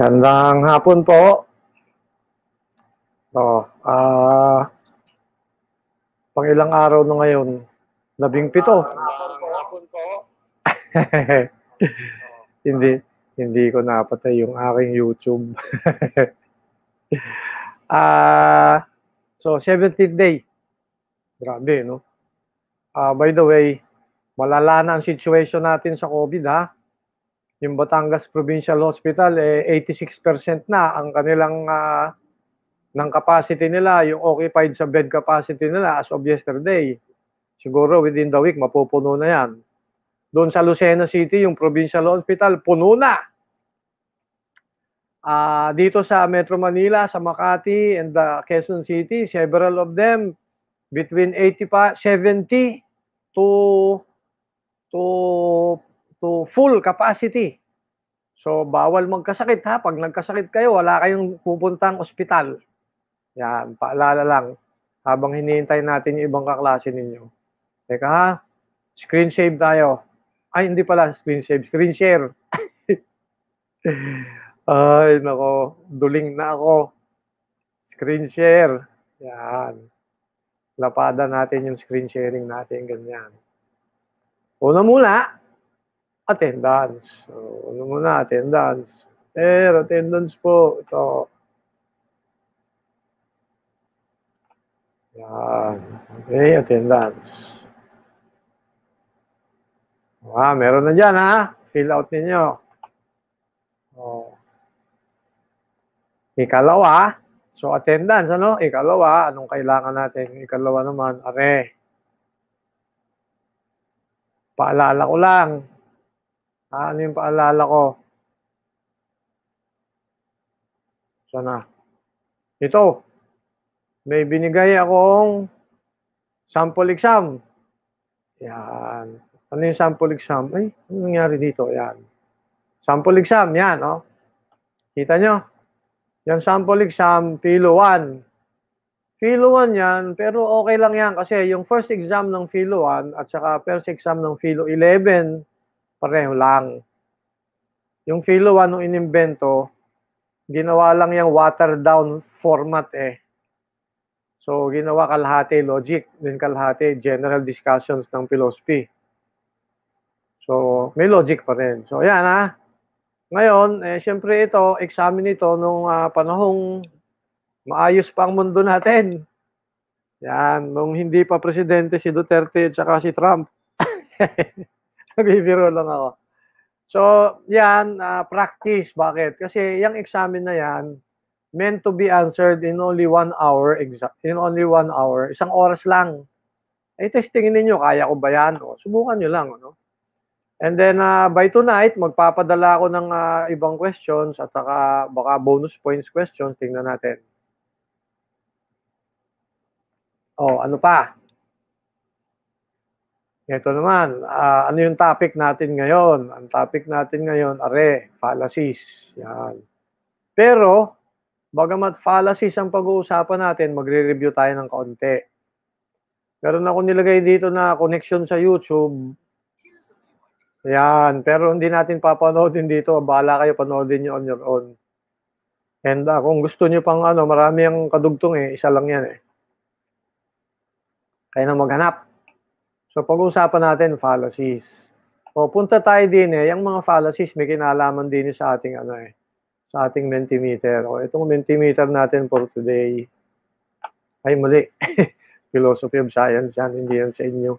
Gandang hapon po. Oh, ah, uh, pang ilang araw na ngayon? Labing pito. Ah, hindi, hindi ko napatay yung aking YouTube. Ah, uh, so 17th day. Grabe, no? Uh, by the way, malala na ang situation natin sa COVID, ha? yung Batangas Provincial Hospital, eh, 86% na ang kanilang uh, ng capacity nila, yung occupied sa bed capacity nila as of yesterday. Siguro within the week, mapupuno na yan. Doon sa Lucena City, yung provincial hospital, puno na. Uh, dito sa Metro Manila, sa Makati, and the Quezon City, several of them, between 80 pa, 70 to to to full capacity. So, bawal magkasakit ha. Pag nagkasakit kayo, wala kayong pupuntang ospital. Yan, paalala lang. Habang hinihintay natin yung ibang kaklase ninyo. Teka ha, screen save tayo. Ay, hindi pala screen save, screen share. Ay, nako, duling na ako. Screen share. Yan. Lapada natin yung screen sharing natin, ganyan. Una muna, attendance. So, ano muna, attendance. Sir, attendance po. Ito. Yan. Okay, attendance. Wow, ah, meron na dyan, ha? Fill out ninyo. Oh. Ikalawa. So, attendance, ano? Ikalawa. Anong kailangan natin? Ikalawa naman, are. Paalala ko lang, Ah, ano yung paalala ko? Sana. Ito. May binigay akong sample exam. Yan. Ano yung sample exam? Ay, ano nangyari dito? Yan. Sample exam. Yan, oh. Kita nyo? Yan sample exam, Philo 1. Philo 1 yan, pero okay lang yan kasi yung first exam ng Philo 1 at saka first exam ng Philo 11 pareho lang. Yung Philo 1 nung inimbento, ginawa lang yung water down format eh. So, ginawa kalahati logic, din kalahati general discussions ng philosophy. So, may logic pa rin. So, ayan ha. Ah. Ngayon, eh, siyempre ito, examine ito nung uh, panahong maayos pa ang mundo natin. Yan, nung hindi pa presidente si Duterte at saka si Trump. Nabibiro lang ako. So, yan, uh, practice. Bakit? Kasi yung examen na yan, meant to be answered in only one hour, in only one hour, isang oras lang. Eh, testingin ninyo, kaya ko ba yan? O, subukan nyo lang. Ano? And then, uh, by tonight, magpapadala ako ng uh, ibang questions at saka baka bonus points questions. Tingnan natin. Oh, ano pa? Ito naman, uh, ano yung topic natin ngayon? Ang topic natin ngayon, are, fallacies. Yan. Pero, bagamat fallacies ang pag-uusapan natin, magre-review tayo ng kaunti. Meron ako nilagay dito na connection sa YouTube. Yan, pero hindi natin papanoodin dito. Bahala kayo, panoodin nyo on your own. And uh, kung gusto nyo pang ano, marami ang kadugtong eh, isa lang yan eh. Kaya na maghanap. So pag-uusapan natin fallacies. O punta tayo din eh, yung mga fallacies may kinalaman din sa ating ano eh, sa ating mentimeter. O itong mentimeter natin for today. Ay muli. Philosophy of Science yan, hindi yan sa inyo.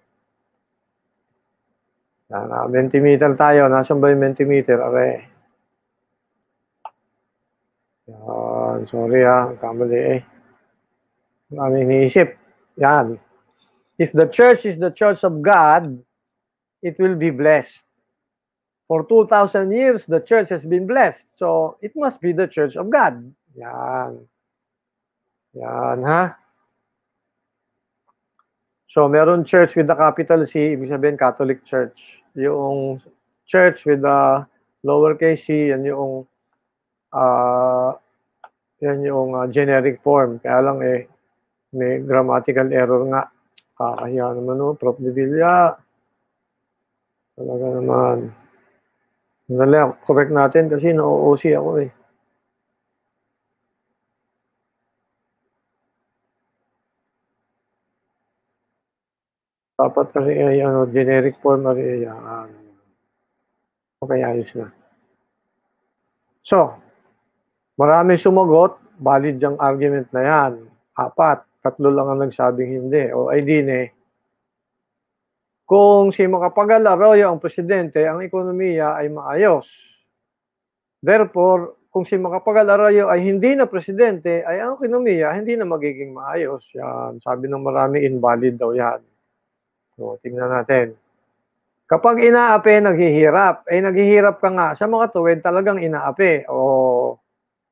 Na, ah, mentimeter tayo. Nasaan ba yung mentimeter? Are. Yan. Sorry ah, Kamali eh. Maraming iniisip. Yan. If the church is the church of God, it will be blessed. For 2,000 years, the church has been blessed. So, it must be the church of God. Yan. Yan, ha? So, meron church with the capital C, ibig sabihin Catholic Church. Yung church with the lowercase c, yan yung uh, yan yung uh, generic form. Kaya lang eh, may grammatical error nga. Nakakahiya naman no, oh. Prof. De Villa. Talaga naman. Sandali, ah, correct natin kasi na-OOC ako eh. Dapat kasi ay eh, ano, generic form ay eh, ayan. Ah, okay, ayos na. So, marami sumagot, valid yung argument na yan. Apat tatlo lang ang nagsabing hindi o ay din eh. Kung si Macapagal Arroyo ang presidente, ang ekonomiya ay maayos. Therefore, kung si Macapagal Arroyo ay hindi na presidente, ay ang ekonomiya hindi na magiging maayos. Yan. Sabi ng marami, invalid daw yan. So, tingnan natin. Kapag inaape, naghihirap. Eh, naghihirap ka nga. Sa mga tuwid, talagang inaape. O,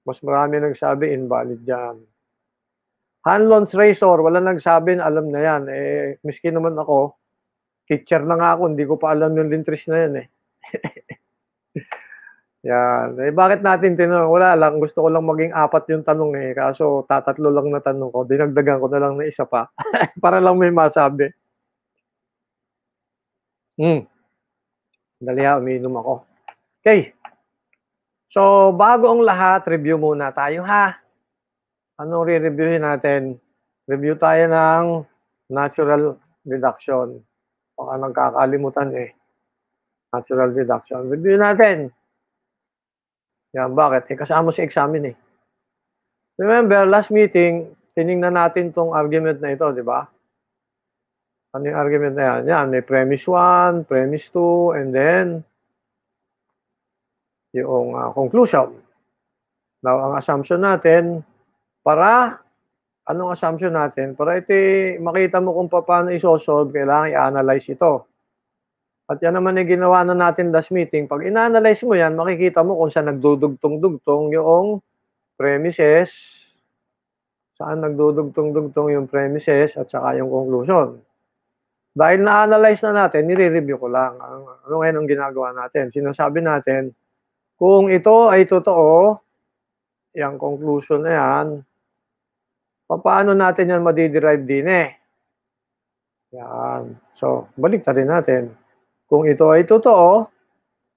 mas marami nagsabi, invalid yan. Hanlon's Razor, wala nagsabi, alam na yan. Eh, miski naman ako, teacher na nga ako, hindi ko pa alam yung lintris na yan eh. yan. Eh, bakit natin tinanong? Wala lang, gusto ko lang maging apat yung tanong eh. Kaso tatatlo lang na tanong ko, dinagdagan ko na lang na isa pa. Para lang may masabi. Hmm. Dali ha, umiinom ako. Okay. So, bago ang lahat, review muna tayo ha. Anong re-reviewin natin? Review tayo ng natural deduction. Baka nagkakalimutan eh. Natural deduction. Review natin. Yan, bakit? Eh, kasama si examin eh. Remember, last meeting, tiningnan natin tong argument na ito, di ba? Ano yung argument na yan? Yan, may premise 1, premise 2, and then yung uh, conclusion. Now, ang assumption natin, para, anong assumption natin? Para ito makita mo kung paano isosolve, kailangan i-analyze ito. At yan naman yung ginawa na natin last meeting. Pag ina-analyze mo yan, makikita mo kung saan nagdudugtong-dugtong yung premises, saan nagdudugtong-dugtong yung premises at saka yung conclusion. Dahil na-analyze na natin, nire-review ko lang. Ano, ano ngayon ang ginagawa natin? Sinasabi natin, kung ito ay totoo, yung conclusion na yan, Paano natin yan madi-derive din eh? Yan. So, balik rin natin. Kung ito ay totoo,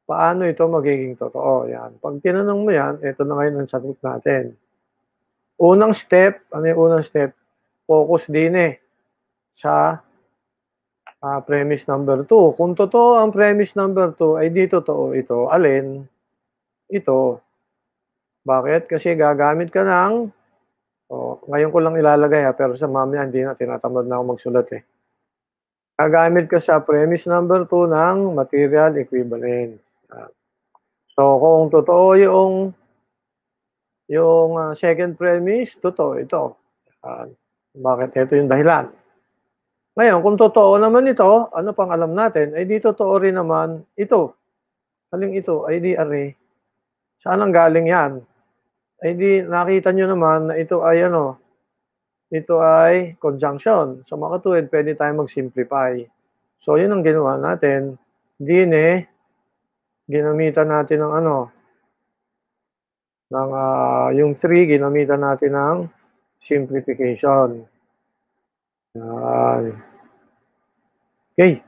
paano ito magiging totoo? Yan. Pag tinanong mo yan, ito na ngayon ang sagot natin. Unang step, ano yung unang step? Focus din eh sa uh, premise number 2. Kung totoo ang premise number 2, ay di totoo ito. Alin? Ito. Bakit? Kasi gagamit ka ng Oh, ngayon ko lang ilalagay ha, pero sa mamaya hindi na, tinatamad na ako magsulat eh. Gagamit ka sa premise number 2 ng material equivalent. So, kung totoo yung yung uh, second premise, totoo ito. Uh, bakit ito yung dahilan? Ngayon, kung totoo naman ito, ano pang alam natin, ay di totoo rin naman ito. Haling ito, ay di array. Saan ang galing yan? Ay di nakita nyo naman na ito ay ano, ito ay conjunction. So makatuwid, pwede tayong mag-simplify. So yun ang ginawa natin. Din eh, ginamitan natin ng ano, ng, uh, yung 3, ginamitan natin ng simplification. Yan. Okay.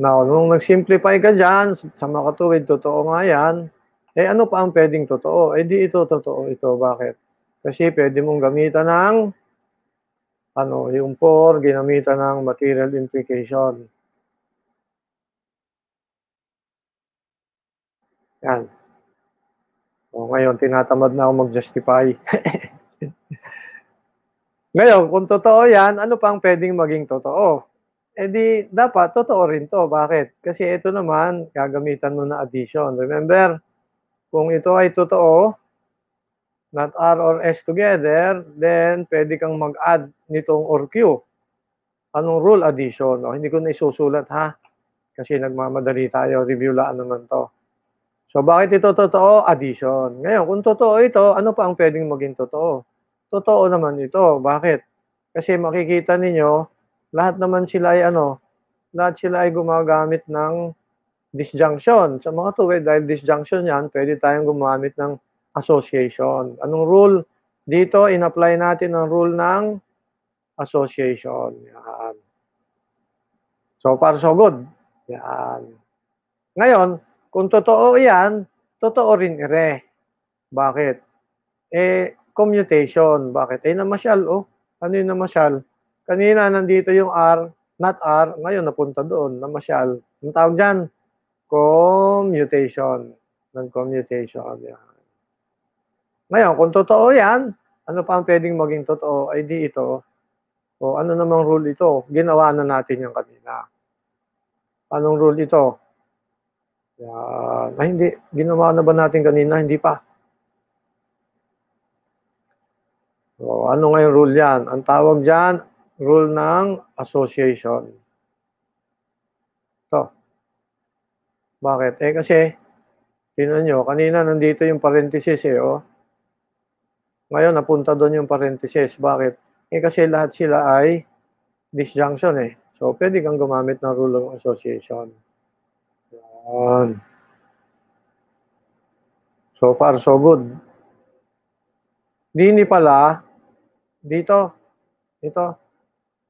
Now, nung nag-simplify ka dyan, sa makatuwid, totoo nga yan, eh ano pa ang pwedeng totoo? Eh di ito totoo ito. Bakit? Kasi pwede mong gamitan ng ano, yung for, ginamitan ng material implication. Yan. O, oh, ngayon, tinatamad na ako mag-justify. ngayon, kung totoo yan, ano pang pwedeng maging totoo? eh di dapat totoo rin to. Bakit? Kasi ito naman, gagamitan mo na addition. Remember, kung ito ay totoo, not R or S together, then pwede kang mag-add nitong or Q. Anong rule addition? O, hindi ko na isusulat ha, kasi nagmamadali tayo, Review reviewlaan naman to. So, bakit ito totoo? Addition. Ngayon, kung totoo ito, ano pa ang pwedeng maging totoo? Totoo naman ito. Bakit? Kasi makikita ninyo, lahat naman sila ay ano, lahat sila ay gumagamit ng disjunction. Sa mga to, eh, dahil disjunction yan, pwede tayong gumamit ng association. Anong rule? Dito, in-apply natin ang rule ng association. Yan. So far, so good. Yan. Ngayon, kung totoo yan, totoo rin ire. Bakit? Eh, commutation. Bakit? Eh, namasyal, oh. Ano yung namasyal? Kanina, nandito yung R, not R. Ngayon, napunta doon, namasyal. Ang tawag dyan, Commutation. Ng commutation. Yan. Ngayon, kung totoo yan, ano pa ang pwedeng maging totoo ay di ito. O ano namang rule ito? Ginawa na natin yung kanina. Anong rule ito? Yan. Ay, hindi. Ginawa na ba natin kanina? Hindi pa. So, ano nga yung rule yan? Ang tawag dyan, rule ng association. So, bakit? Eh kasi, tinan nyo, kanina nandito yung parenthesis eh, oh. Ngayon, napunta doon yung parenthesis. Bakit? Eh kasi lahat sila ay disjunction eh. So, pwede kang gumamit ng rule of association. Yan. So far, so good. Dini pala, dito, dito,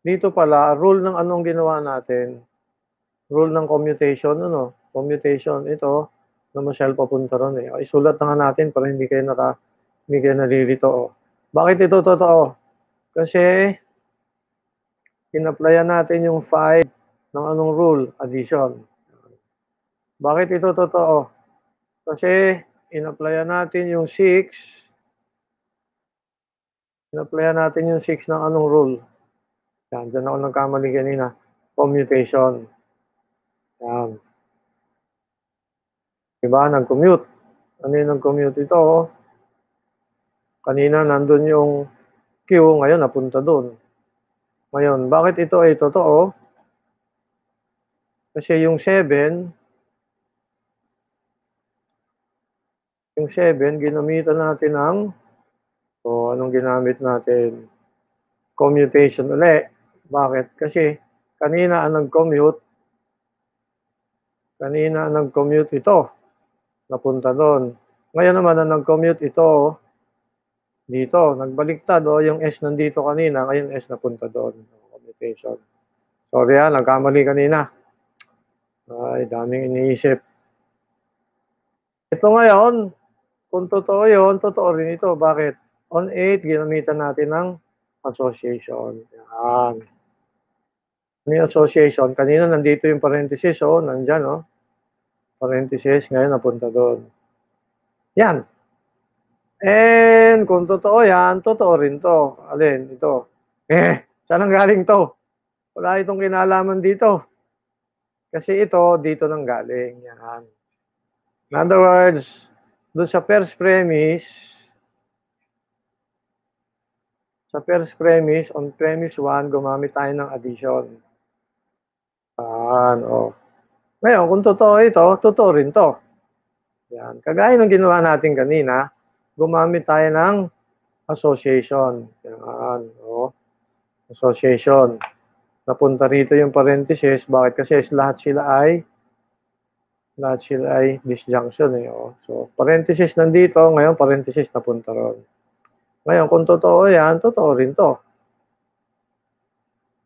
dito pala, rule ng anong ginawa natin, rule ng commutation, ano? commutation, ito, naman shell papunta ron eh. O, isulat na nga natin para hindi kayo, naka, hindi kayo nalilito. O. Oh. Bakit ito totoo? Kasi, in natin yung 5 ng anong rule? Addition. Bakit ito totoo? Kasi, in natin yung 6 in natin yung 6 ng anong rule. Yan, dyan ako nagkamali kanina. Commutation. Yan. Diba? Nag-commute. Ano yung nag-commute ito? Oh? Kanina nandun yung queue, ngayon napunta doon. Ngayon, bakit ito ay totoo? Kasi yung 7, yung 7, ginamitan natin ang, so anong ginamit natin? Commutation uli. Bakit? Kasi kanina ang nag-commute, kanina ang nag-commute ito napunta doon. Ngayon naman na nag-commute ito, dito, nagbaliktad, o oh, yung S nandito kanina, ngayon S napunta doon, commutation. Sorry ah, nagkamali kanina. Ay, daming iniisip. Ito ngayon, kung totoo yun, totoo rin ito. Bakit? On 8, ginamitan natin ng association. Yan. Ano association? Kanina nandito yung parenthesis, oh, nandyan, oh parenthesis, ngayon napunta doon. Yan. And kung totoo yan, totoo rin to. Alin, ito. Eh, saan ang galing to? Wala itong kinalaman dito. Kasi ito, dito nang galing. Yan. In other words, doon sa first premise, sa first premise, on premise 1, gumamit tayo ng addition. Yan, Oh. Ngayon, kung totoo ito, totoo rin to. Yan. Kagaya ng ginawa natin kanina, gumamit tayo ng association. Yan. O, association. Napunta rito yung parenthesis. Bakit? Kasi lahat sila ay lahat sila ay disjunction. Eh, o. So, parenthesis nandito. Ngayon, parenthesis napunta ron. Ngayon, kung totoo yan, totoo rin to.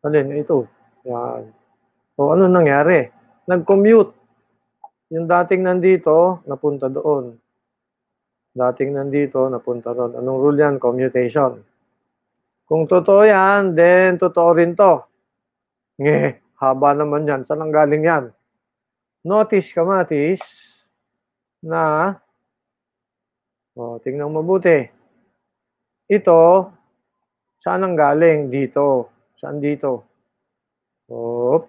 Alin, ito. Yan. So, ano nangyari? nag-commute. Yung dating nandito, napunta doon. Dating nandito, napunta doon. Anong rule yan? Commutation. Kung totoo yan, then totoo rin to. Nge, haba naman yan. Saan ang galing yan? Notice kamatis na o, oh, tingnan mabuti. Ito, saan ang galing? Dito. Saan dito? Oop.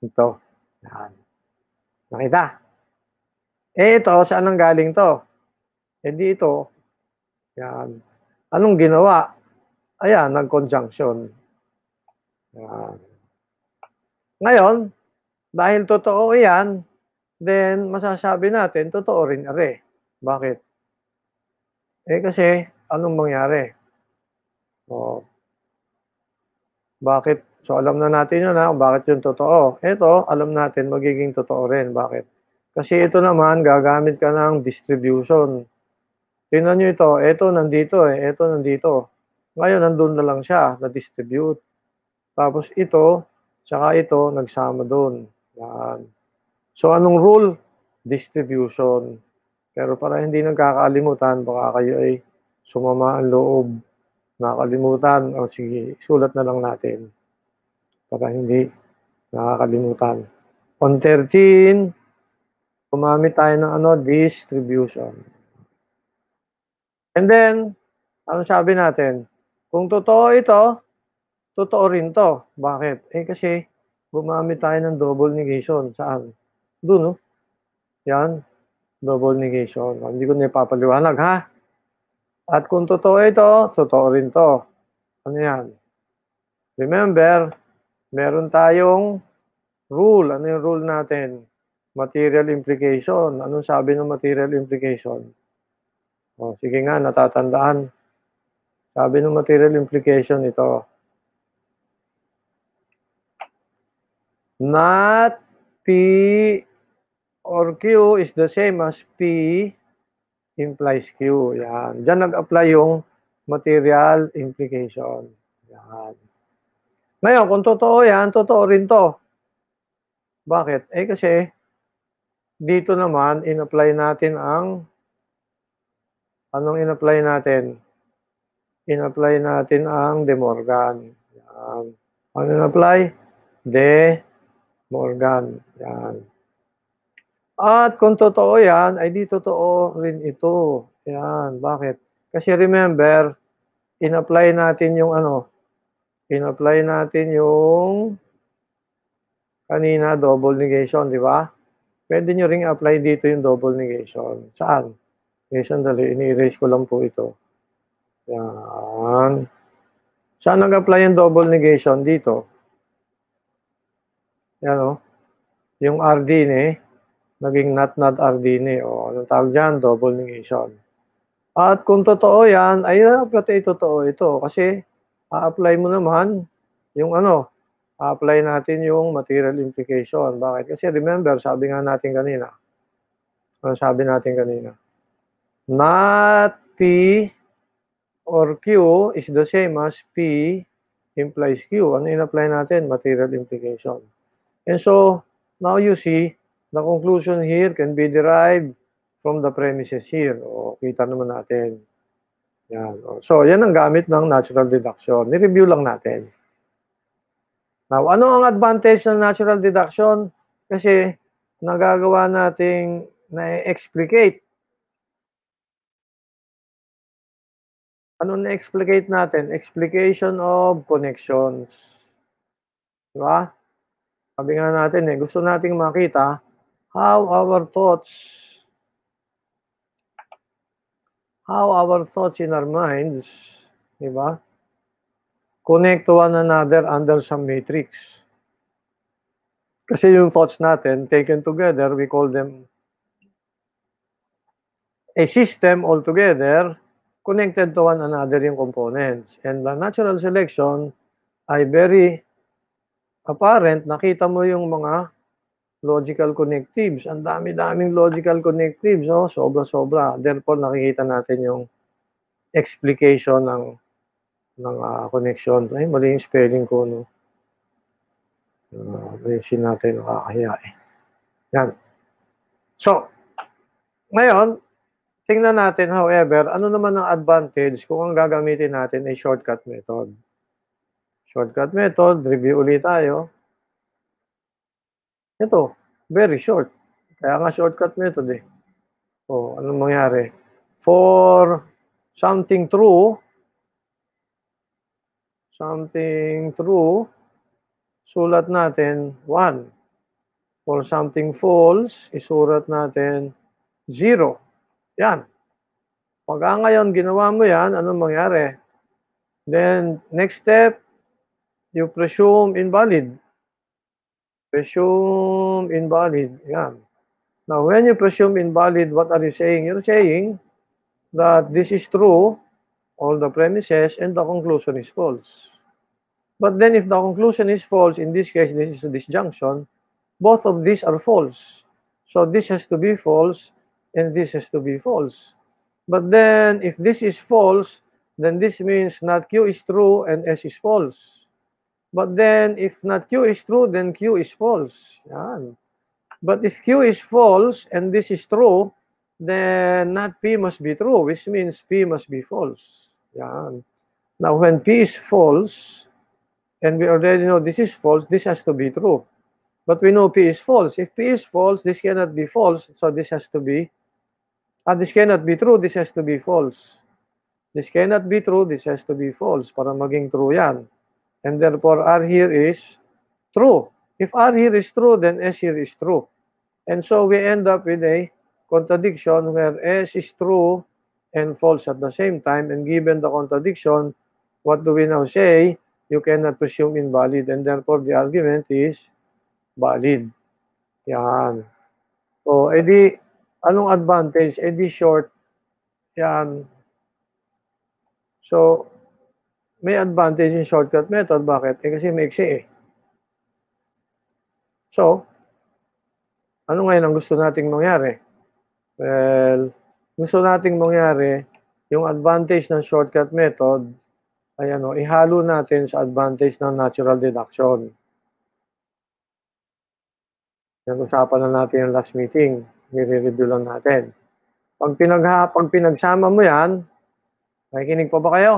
Ito. Yan. Nakita? Eh ito, saan ang galing to? Eh di ito. Yan. Anong ginawa? Ayan, nag-conjunction. Yan. Ngayon, dahil totoo yan, then masasabi natin, totoo rin are. Bakit? Eh kasi, anong mangyari? O, oh. bakit So alam na natin yun ha, bakit yung totoo. Ito, alam natin, magiging totoo rin. Bakit? Kasi ito naman, gagamit ka ng distribution. Tingnan nyo ito, ito nandito eh, ito nandito. Ngayon, nandun na lang siya, na-distribute. Tapos ito, tsaka ito, nagsama dun. Yan. So anong rule? Distribution. Pero para hindi nagkakaalimutan, baka kayo ay sumama ang loob. Nakalimutan, o sige, sulat na lang natin para hindi nakakalimutan. On 13, gumamit tayo ng ano, distribution. And then, ano sabi natin? Kung totoo ito, totoo rin to. Bakit? Eh kasi, gumamit tayo ng double negation. Saan? Doon, no? Yan. Double negation. Hindi ko na ipapaliwanag, ha? At kung totoo ito, totoo rin to. Ano yan? Remember, meron tayong rule. Ano yung rule natin? Material implication. Anong sabi ng material implication? O, sige nga, natatandaan. Sabi ng material implication ito. Not P or Q is the same as P implies Q. Yan. Diyan nag-apply yung material implication. Yan. Ngayon, kung totoo yan, totoo rin to. Bakit? Eh kasi, dito naman, in-apply natin ang, anong in-apply natin? In-apply natin ang De Morgan. Yan. Ano in-apply? De Morgan. Yan. At kung totoo yan, ay di totoo rin ito. Yan. Bakit? Kasi remember, in-apply natin yung ano, in-apply natin yung kanina double negation, di ba? Pwede nyo ring apply dito yung double negation. Saan? Eh, negation dali, ini-erase ko lang po ito. Yan. Saan nag-apply yung double negation? Dito. Yan o. Oh. Yung RD ni, e, naging not not RD ni. E. O, oh, anong tawag dyan? Double negation. At kung totoo yan, ay dapat ay totoo ito. Kasi a-apply mo naman yung ano, a-apply natin yung material implication. Bakit? Kasi remember, sabi nga natin kanina, ano sabi natin kanina? Not P or Q is the same as P implies Q. Ano in-apply natin? Material implication. And so, now you see, the conclusion here can be derived from the premises here. O, kita naman natin. Yan. Oh, so, yan ang gamit ng natural deduction. Ni-review lang natin. Now, ano ang advantage ng natural deduction? Kasi nagagawa nating na-explicate. Ano na-explicate natin? Explication of connections. Diba? Sabi nga natin eh, gusto nating makita how our thoughts how our thoughts in our minds, di connect to one another under some matrix. Kasi yung thoughts natin, taken together, we call them a system altogether connected to one another yung components. And the natural selection ay very apparent, nakita mo yung mga logical connectives. Ang dami-daming logical connectives, no? sobra-sobra. Therefore, nakikita natin yung explication ng ng uh, connection. Ay, mali yung spelling ko, no? Uh, natin, nakakahiya eh. Yan. So, ngayon, tingnan natin, however, ano naman ang advantage kung ang gagamitin natin ay shortcut method. Shortcut method, review ulit tayo. Ito, very short. Kaya nga shortcut method eh. O, ano mangyari? For something true, something true, sulat natin 1. For something false, isurat natin 0. Yan. Pagka ngayon ginawa mo yan, ano mangyari? Then, next step, you presume invalid. Presume invalid. Yan. Now, when you presume invalid, what are you saying? You're saying that this is true, all the premises, and the conclusion is false. But then if the conclusion is false, in this case, this is a disjunction, both of these are false. So this has to be false, and this has to be false. But then if this is false, then this means not Q is true and S is false. But then, if not Q is true, then Q is false. Yan. But if Q is false and this is true, then not P must be true, which means P must be false. Yan. Now, when P is false, and we already know this is false, this has to be true. But we know P is false. If P is false, this cannot be false, so this has to be, and ah, this cannot be true, this has to be false. This cannot be true, this has to be false para maging true yan. And therefore, R here is true. If R here is true, then S here is true. And so we end up with a contradiction where S is true and false at the same time. And given the contradiction, what do we now say? You cannot presume invalid. And therefore, the argument is valid. Yan. So, edi, anong advantage? Edi short. Yan. So, may advantage yung shortcut method. Bakit? Eh kasi may eh. So, ano ngayon ang gusto nating mangyari? Well, gusto nating mangyari, yung advantage ng shortcut method, ay ano, ihalo natin sa advantage ng natural deduction. Nag-usapan na natin yung last meeting. Nire-review lang natin. Pag, pinagha, pag pinagsama mo yan, nakikinig pa ba kayo?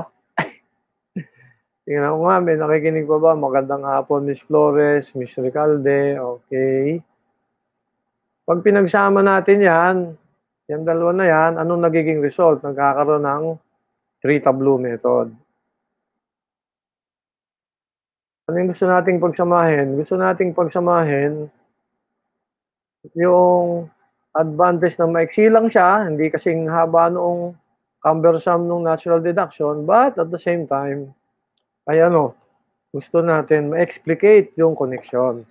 Tingnan ko nga, may nakikinig pa ba? Magandang hapon, Miss Flores, Miss Ricalde, okay. Pag pinagsama natin yan, yan dalawa na yan, anong nagiging result? Nagkakaroon ng three tableau method. Ano yung gusto nating pagsamahin? Gusto nating pagsamahin yung advantage na maiksi lang siya, hindi kasing haba noong cumbersome nung natural deduction, but at the same time, ay ano, gusto natin ma-explicate yung connections.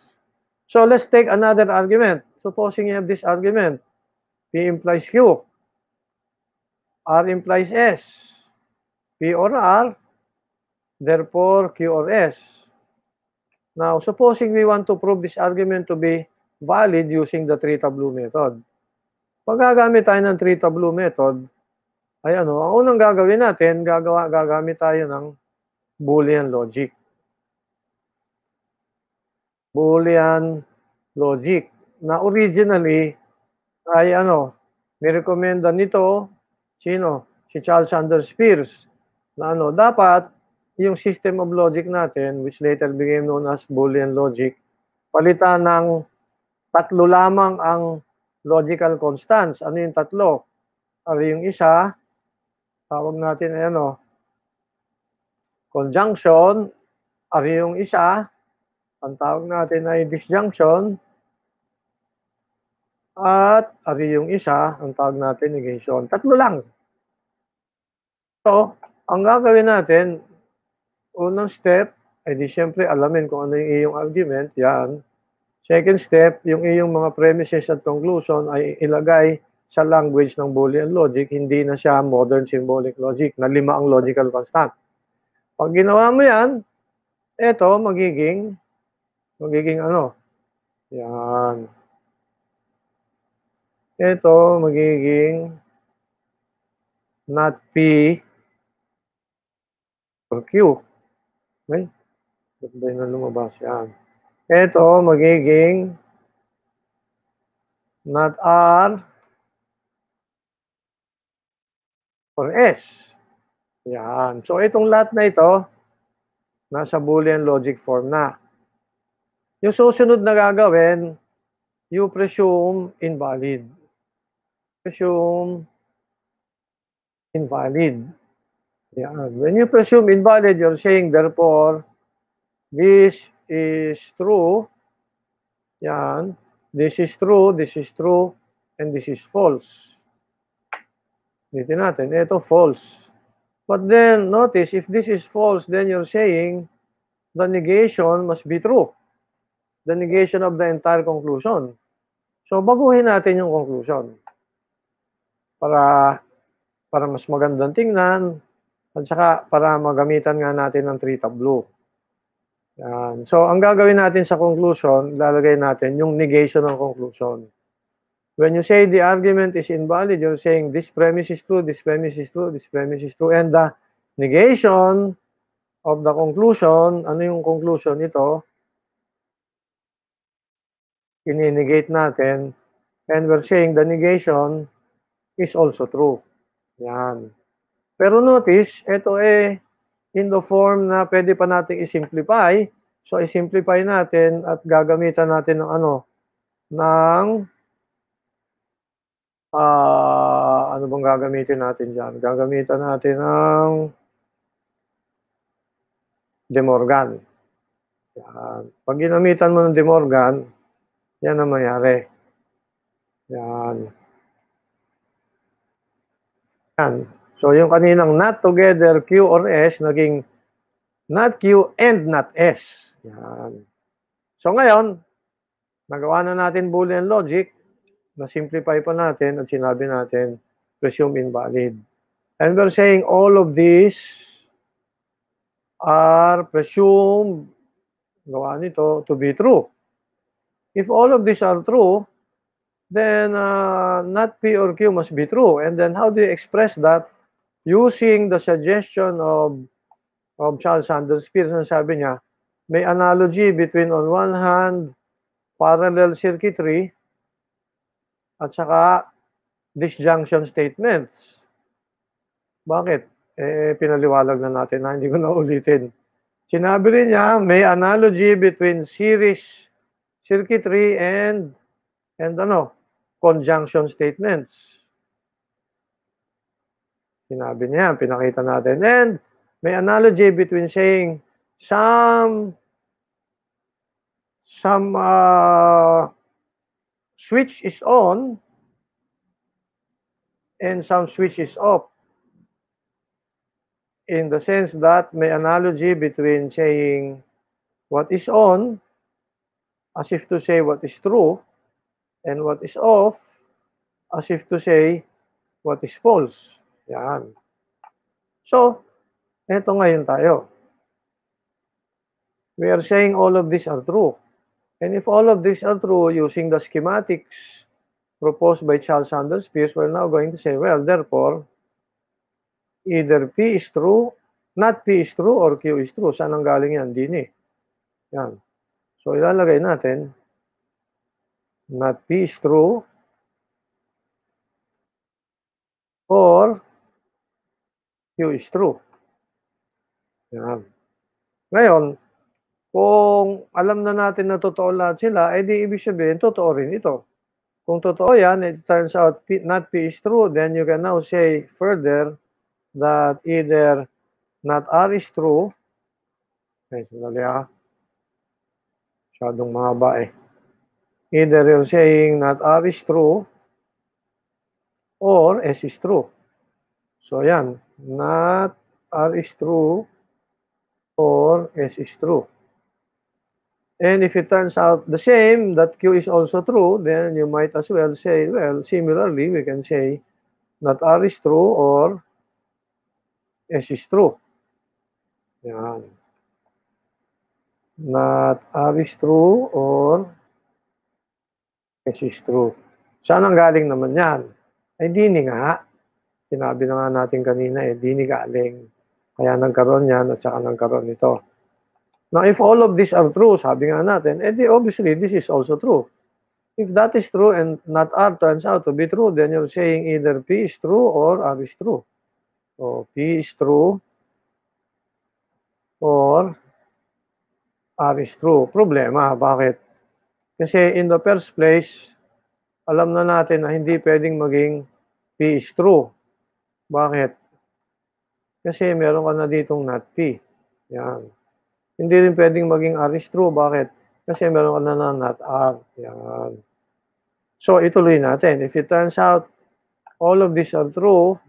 So let's take another argument. Supposing you have this argument, P implies Q, R implies S, P or R, therefore Q or S. Now, supposing we want to prove this argument to be valid using the 3 tableau method. Pag gagamit tayo ng 3 tableau method, ay ano, ang unang gagawin natin, gagawa, gagamit tayo ng Boolean logic. Boolean logic na originally ay ano, nirekomenda nito sino? Si Charles Sanders Peirce na ano, dapat yung system of logic natin which later became known as Boolean logic palitan ng tatlo lamang ang logical constants. Ano yung tatlo? Ano yung isa? Tawag natin ay eh, ano, conjunction, at yung isa, ang tawag natin ay disjunction, at ari yung isa, ang tawag natin ay junction. Tatlo lang. So, ang gagawin natin, unang step, ay di siyempre alamin kung ano yung iyong argument, yan. Second step, yung iyong mga premises at conclusion ay ilagay sa language ng Boolean logic, hindi na siya modern symbolic logic na lima ang logical constant. Pag ginawa mo yan, ito magiging, magiging ano, yan. Ito magiging not P or Q. Okay? Ba't ba na lumabas yan? Ito magiging not R or S. Yan. So, itong lahat na ito, nasa Boolean logic form na. Yung susunod na gagawin, you presume invalid. Presume invalid. Yeah. When you presume invalid, you're saying, therefore, this is true. Yan. This is true, this is true, and this is false. Dito natin, ito false. But then, notice, if this is false, then you're saying the negation must be true. The negation of the entire conclusion. So, baguhin natin yung conclusion. Para, para mas magandang tingnan, at saka para magamitan nga natin ng 3 tableau. Yan. So, ang gagawin natin sa conclusion, ilalagay natin yung negation ng conclusion. When you say the argument is invalid, you're saying this premise is true, this premise is true, this premise is true. And the negation of the conclusion, ano yung conclusion nito? Ininegate natin. And we're saying the negation is also true. Yan. Pero notice, ito eh, in the form na pwede pa natin i-simplify. So, i-simplify natin at gagamitan natin ng ano? Ng uh, ano bang gagamitin natin dyan? Gagamitan natin ng De Morgan. Yan. Pag ginamitan mo ng De Morgan, yan ang mayari. Yan. Yan. So yung kaninang not together Q or S naging not Q and not S. Yan. So ngayon, nagawa na natin Boolean logic na-simplify pa natin at sinabi natin, presume invalid. And we're saying all of these are presumed, gawa nito, to be true. If all of these are true, then uh, not P or Q must be true. And then how do you express that? Using the suggestion of, of Charles Sanders Pearson, sabi niya, may analogy between on one hand, parallel circuitry, at saka disjunction statements. Bakit? Eh, pinaliwalag na natin na, hindi ko na ulitin. Sinabi rin niya, may analogy between series, circuitry, and, and ano, conjunction statements. Sinabi niya, pinakita natin. And may analogy between saying some, some, uh, switch is on and some switch is off in the sense that may analogy between saying what is on as if to say what is true and what is off as if to say what is false. Yan. So, eto ngayon tayo. We are saying all of these are true. And if all of these are true using the schematics proposed by Charles Sanders Peirce, we're now going to say, well, therefore, either P is true, not P is true, or Q is true. Saan ang galing yan? Dini. Yan. So, ilalagay natin, not P is true, or Q is true. Yan. Ngayon, kung alam na natin na totoo lahat sila, eh di ibig sabihin, totoo rin ito. Kung totoo yan, it turns out P, not P is true, then you can now say further that either not R is true, okay, sandali ha, ah. masyadong mahaba eh. Either you're saying not R is true, or S is true. So yan, not R is true, or S is true. And if it turns out the same, that Q is also true, then you might as well say, well, similarly, we can say that R is true or S is true. Yan. Not R is true or S is true. Saan ang galing naman yan? Ay, di ni nga. Sinabi na nga natin kanina, eh, di ni galing. Kaya nagkaroon yan at saka nagkaroon ito. Now, if all of these are true, sabi nga natin, edi eh, obviously, this is also true. If that is true and not R turns out to be true, then you're saying either P is true or R is true. So, P is true or R is true. Problema, bakit? Kasi in the first place, alam na natin na hindi pwedeng maging P is true. Bakit? Kasi meron ka na ditong not P. Yan. Hindi rin pwedeng maging R is true. Bakit? Kasi meron ka na na not R. Yan. So, ituloy natin. If it turns out all of these are true,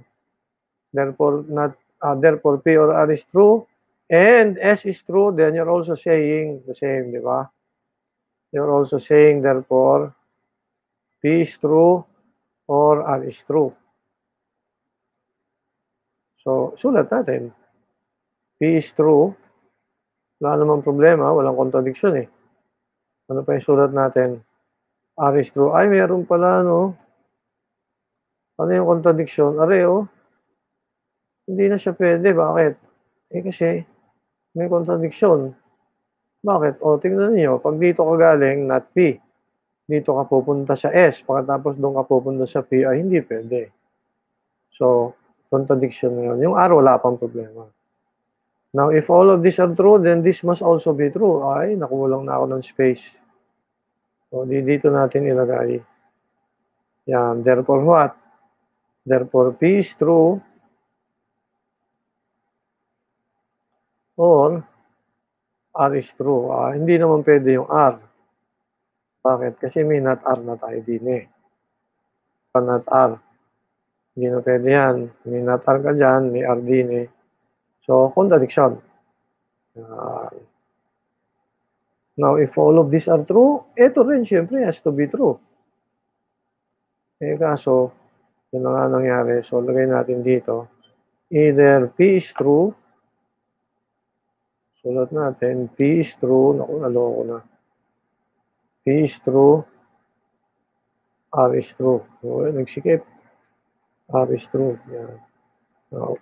therefore, not, uh, therefore P or R is true, and S is true, then you're also saying the same, di ba? You're also saying, therefore, P is true or R is true. So, sulat natin. P is true wala namang problema, walang contradiction eh. Ano pa yung sulat natin? R is true. Ay, meron pala, no? Ano yung contradiction? Are, oh. Hindi na siya pwede. Bakit? Eh kasi, may contradiction. Bakit? O, tingnan niyo Pag dito ka galing, not P. Dito ka pupunta sa S. Pagkatapos doon ka pupunta sa P, ay hindi pwede. So, contradiction na yun. Yung R, wala pang problema. Now, if all of these are true, then this must also be true. Ay, nakulang na ako ng space. So, dito natin ilagay. Yan. Therefore what? Therefore, P is true. Or, R is true. Ah, hindi naman pwede yung R. Bakit? Kasi may not R na tayo din eh. Pa not R. Hindi na pwede yan. May not R ka dyan, may R din eh. So contradiction. Uh, ah. now, if all of these are true, ito rin syempre has to be true. Eh kaso, yun na nga nangyari. So lagay natin dito, either P is true, sulat natin, P is true, naku, naloko na. P is true, R is true. So, nagsikip. R is true. Yan. Yeah. Now,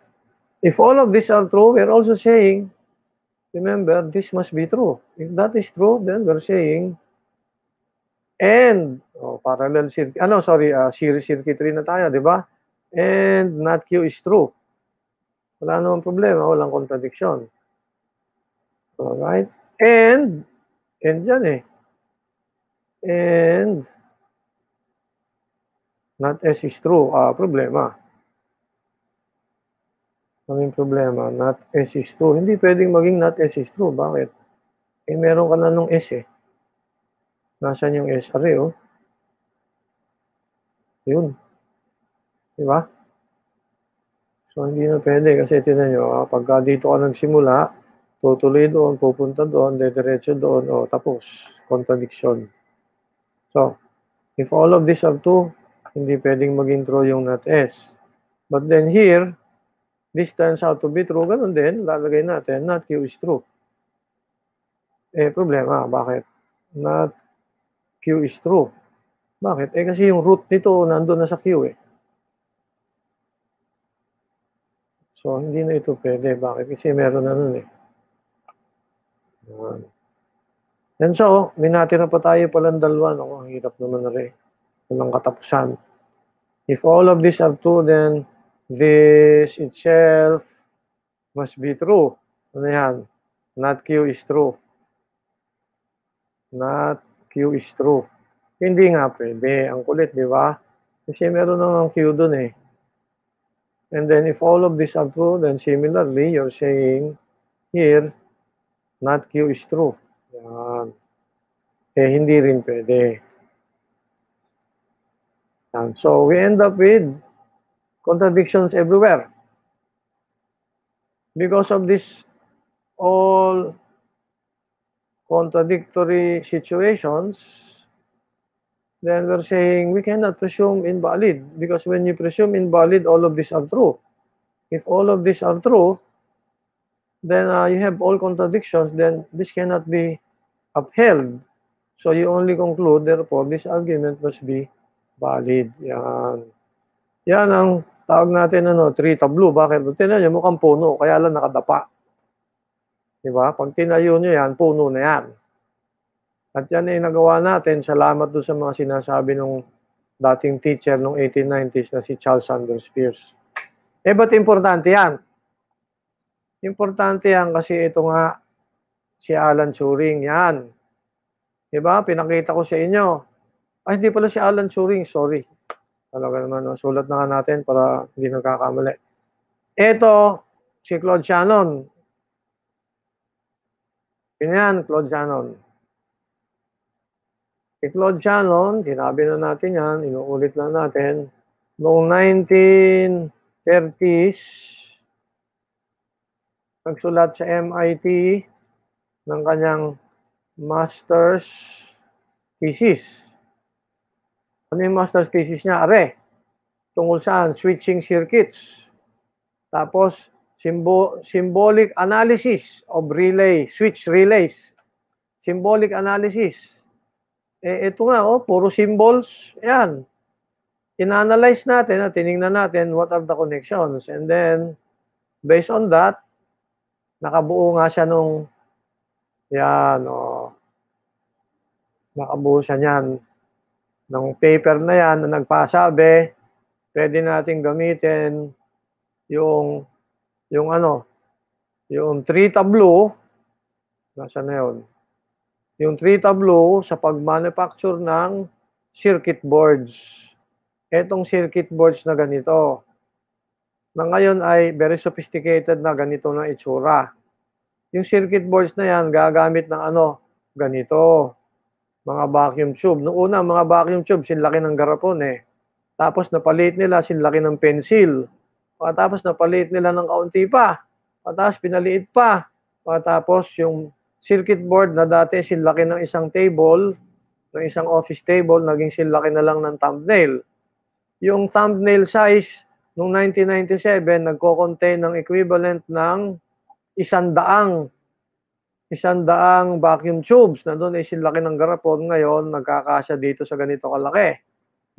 If all of these are true, we're also saying, remember, this must be true. If that is true, then we're saying, and, oh, parallel circuit, ano, ah, sorry, uh, series circuitry na tayo, di ba? And not Q is true. Wala namang problema, walang contradiction. Alright? And, and yan eh. And, not S is true, ah, uh, problema. Anong problema? Not S is true. Hindi pwedeng maging not S is true. Bakit? Eh, meron ka na nung S eh. Nasaan yung S? Are, oh. Yun. Diba? So, hindi na pwede kasi tinan nyo, ha? Ah, pagka dito ka nagsimula, tutuloy doon, pupunta doon, dediretso doon, o oh, tapos, contradiction. So, if all of these are true, hindi pwedeng maging true yung not S. But then here, This turns out to be true. Ganun din, lalagay natin, not Q is true. Eh, problema, bakit? Not Q is true. Bakit? Eh, kasi yung root nito nandun na sa Q eh. So, hindi na ito pwede. Bakit? Kasi meron na nun eh. Ayan. And so, minati na pa tayo palang dalawa. Ako, ang hirap naman na rin. Walang katapusan. If all of these are true, then This itself must be true. Ano yan? Not Q is true. Not Q is true. Hindi nga pwede. Ang kulit, di ba? Kasi meron naman Q dun eh. And then if all of this are true, then similarly, you're saying here, not Q is true. Yan. Eh, hindi rin pwede. Yan. So, we end up with contradictions everywhere. Because of this all contradictory situations, then we're saying we cannot presume invalid because when you presume invalid, all of these are true. If all of these are true, then uh, you have all contradictions, then this cannot be upheld. So you only conclude, therefore, this argument must be valid. Yan. Yan ang tawag natin ano, tree tablo. Bakit? Tingnan nyo, mukhang puno, kaya lang nakadapa. Di ba? Pag tinayo nyo yan, puno na yan. At yan ay nagawa natin. Salamat doon sa mga sinasabi ng dating teacher noong 1890s na si Charles Sanders Peirce. Eh, ba't importante yan? Importante yan kasi ito nga, si Alan Turing, yan. Di ba? Pinakita ko sa inyo. Ay, hindi pala si Alan Turing, sorry. Talaga naman, no? sulat na nga natin para hindi nagkakamali. Ito, si Claude Shannon. Yan, Claude Shannon. Si Claude Shannon, sinabi na natin yan, inuulit lang natin, noong 1930s, nagsulat sa MIT ng kanyang master's thesis ano yung master's thesis niya? Are, tungkol saan? Switching circuits. Tapos, symbol, symbolic analysis of relay, switch relays. Symbolic analysis. Eh, ito nga, oh, puro symbols. Yan. Inanalyze natin, at tiningnan natin what are the connections. And then, based on that, nakabuo nga siya nung, yan, oh, nakabuo siya niyan ng paper na yan na nagpasabi, pwede nating gamitin yung yung ano, yung 3 tableau, nasa na yun? Yung 3 tableau sa pag-manufacture ng circuit boards. Etong circuit boards na ganito, na ngayon ay very sophisticated na ganito na itsura. Yung circuit boards na yan, gagamit ng ano, ganito mga vacuum tube. Noong una, mga vacuum tube, sinlaki ng garapon eh. Tapos napalit nila, sinlaki ng pencil. Patapos napalit nila ng kaunti pa. Patapos pinaliit pa. Patapos yung circuit board na dati sinlaki ng isang table, ng isang office table, naging sinlaki na lang ng thumbnail. Yung thumbnail size noong 1997, nagko-contain ng equivalent ng isandaang isang daang vacuum tubes na doon ay sinlaki ng garapon ngayon nagkakasya dito sa ganito kalaki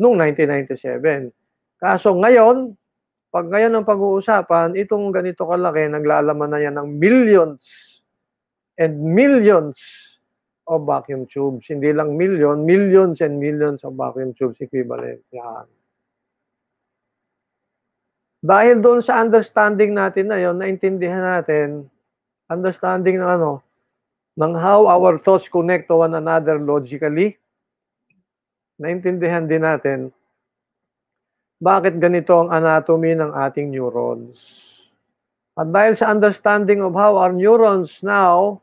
noong 1997. Kaso ngayon, pag ngayon ang pag-uusapan, itong ganito kalaki, naglalaman na yan ng millions and millions of vacuum tubes. Hindi lang million, millions and millions of vacuum tubes equivalent. Yan. Dahil doon sa understanding natin na yon, naintindihan natin, understanding ng ano, ng how our thoughts connect to one another logically, naintindihan din natin bakit ganito ang anatomy ng ating neurons. At dahil sa understanding of how our neurons now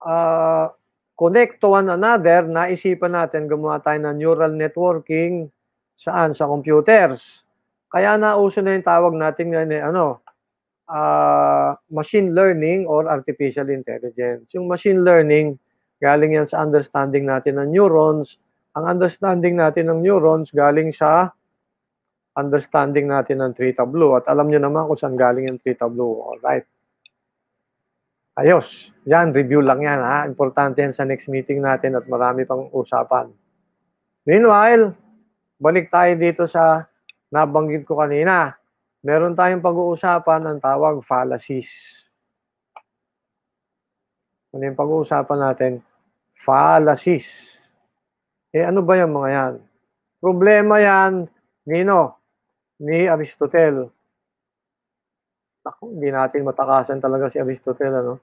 uh, connect to one another, naisipan natin gumawa tayo ng neural networking saan? Sa computers. Kaya nauso na yung tawag natin ngayon, eh, ano, uh, machine learning or artificial intelligence. Yung machine learning, galing yan sa understanding natin ng neurons. Ang understanding natin ng neurons galing sa understanding natin ng tree tableau. At alam nyo naman kung saan galing yung tree tableau. Alright. Ayos. Yan, review lang yan ha. Importante yan sa next meeting natin at marami pang usapan. Meanwhile, balik tayo dito sa nabanggit ko kanina meron tayong pag-uusapan ang tawag fallacies. Ano yung pag-uusapan natin? Fallacies. Eh ano ba yung mga yan? Problema yan, nino, ni Aristotle. Ako, hindi natin matakasan talaga si Aristotle, ano?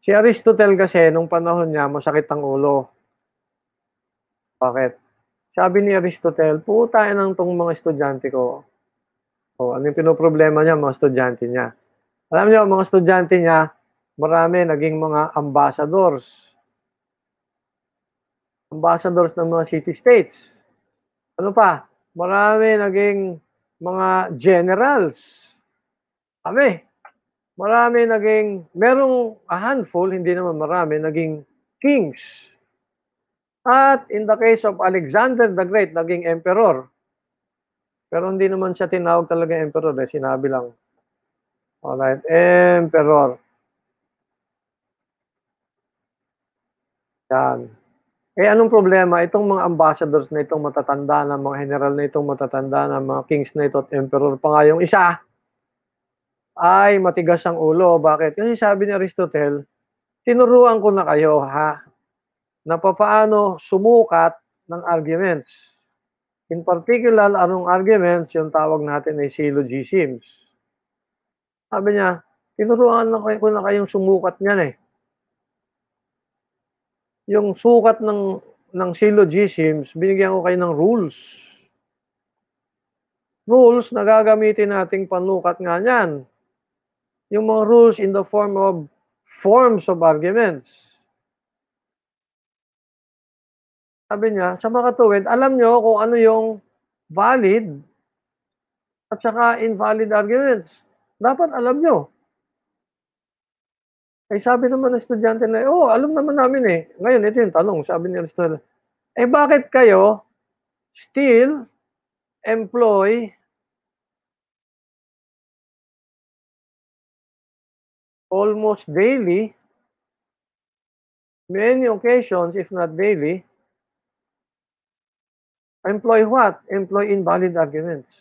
Si Aristotle kasi, nung panahon niya, masakit ang ulo. Bakit? Sabi ni Aristotle, putain ng tong mga estudyante ko, o, oh, ano yung pinoproblema niya, mga estudyante niya. Alam niyo, mga estudyante niya, marami naging mga ambassadors. Ambassadors ng mga city-states. Ano pa? Marami naging mga generals. Kami. Marami naging, merong a handful, hindi naman marami, naging kings. At in the case of Alexander the Great, naging emperor. Pero hindi naman siya tinawag talaga emperor eh. Sinabi lang. Alright. Emperor. Yan. Eh, anong problema? Itong mga ambassadors na itong matatanda na, mga general na itong matatanda na, mga kings na ito at emperor pa nga yung isa, ay matigas ang ulo. Bakit? Kasi sabi ni Aristotle, tinuruan ko na kayo, ha, na papaano sumukat ng arguments. In particular, anong arguments, yung tawag natin ay syllogisms. Sabi niya, tinuruan na kayo, ko na kayong sumukat niyan eh. Yung sukat ng, ng syllogisms, binigyan ko kayo ng rules. Rules na gagamitin nating panukat nga niyan. Yung mga rules in the form of forms of arguments Sabi niya, sa mga katuwid, alam niyo kung ano yung valid at saka invalid arguments. Dapat alam nyo. Eh sabi naman ng estudyante na, oh, alam naman namin eh. Ngayon, ito yung tanong, sabi ni Aristotle. Eh bakit kayo still employ almost daily, many occasions, if not daily, Employ what? Employ invalid arguments.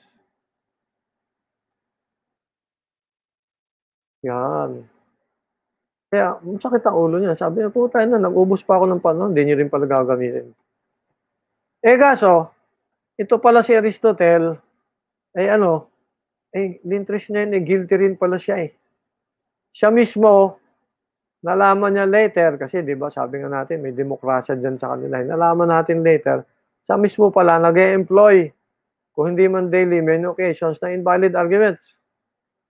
Yan. Kaya, masakit ang ulo niya. Sabi niya, puta na, nag-ubos pa ako ng panahon, hindi niyo rin pala gagamitin. Eh kaso, ito pala si Aristotle, ay eh, ano, eh, interest niya yun, eh, guilty rin pala siya eh. Siya mismo, nalaman niya later, kasi di ba sabi nga natin, may demokrasya dyan sa kanila. Eh, nalaman natin later, siya mismo pala nag employ kung hindi man daily, many occasions na invalid arguments.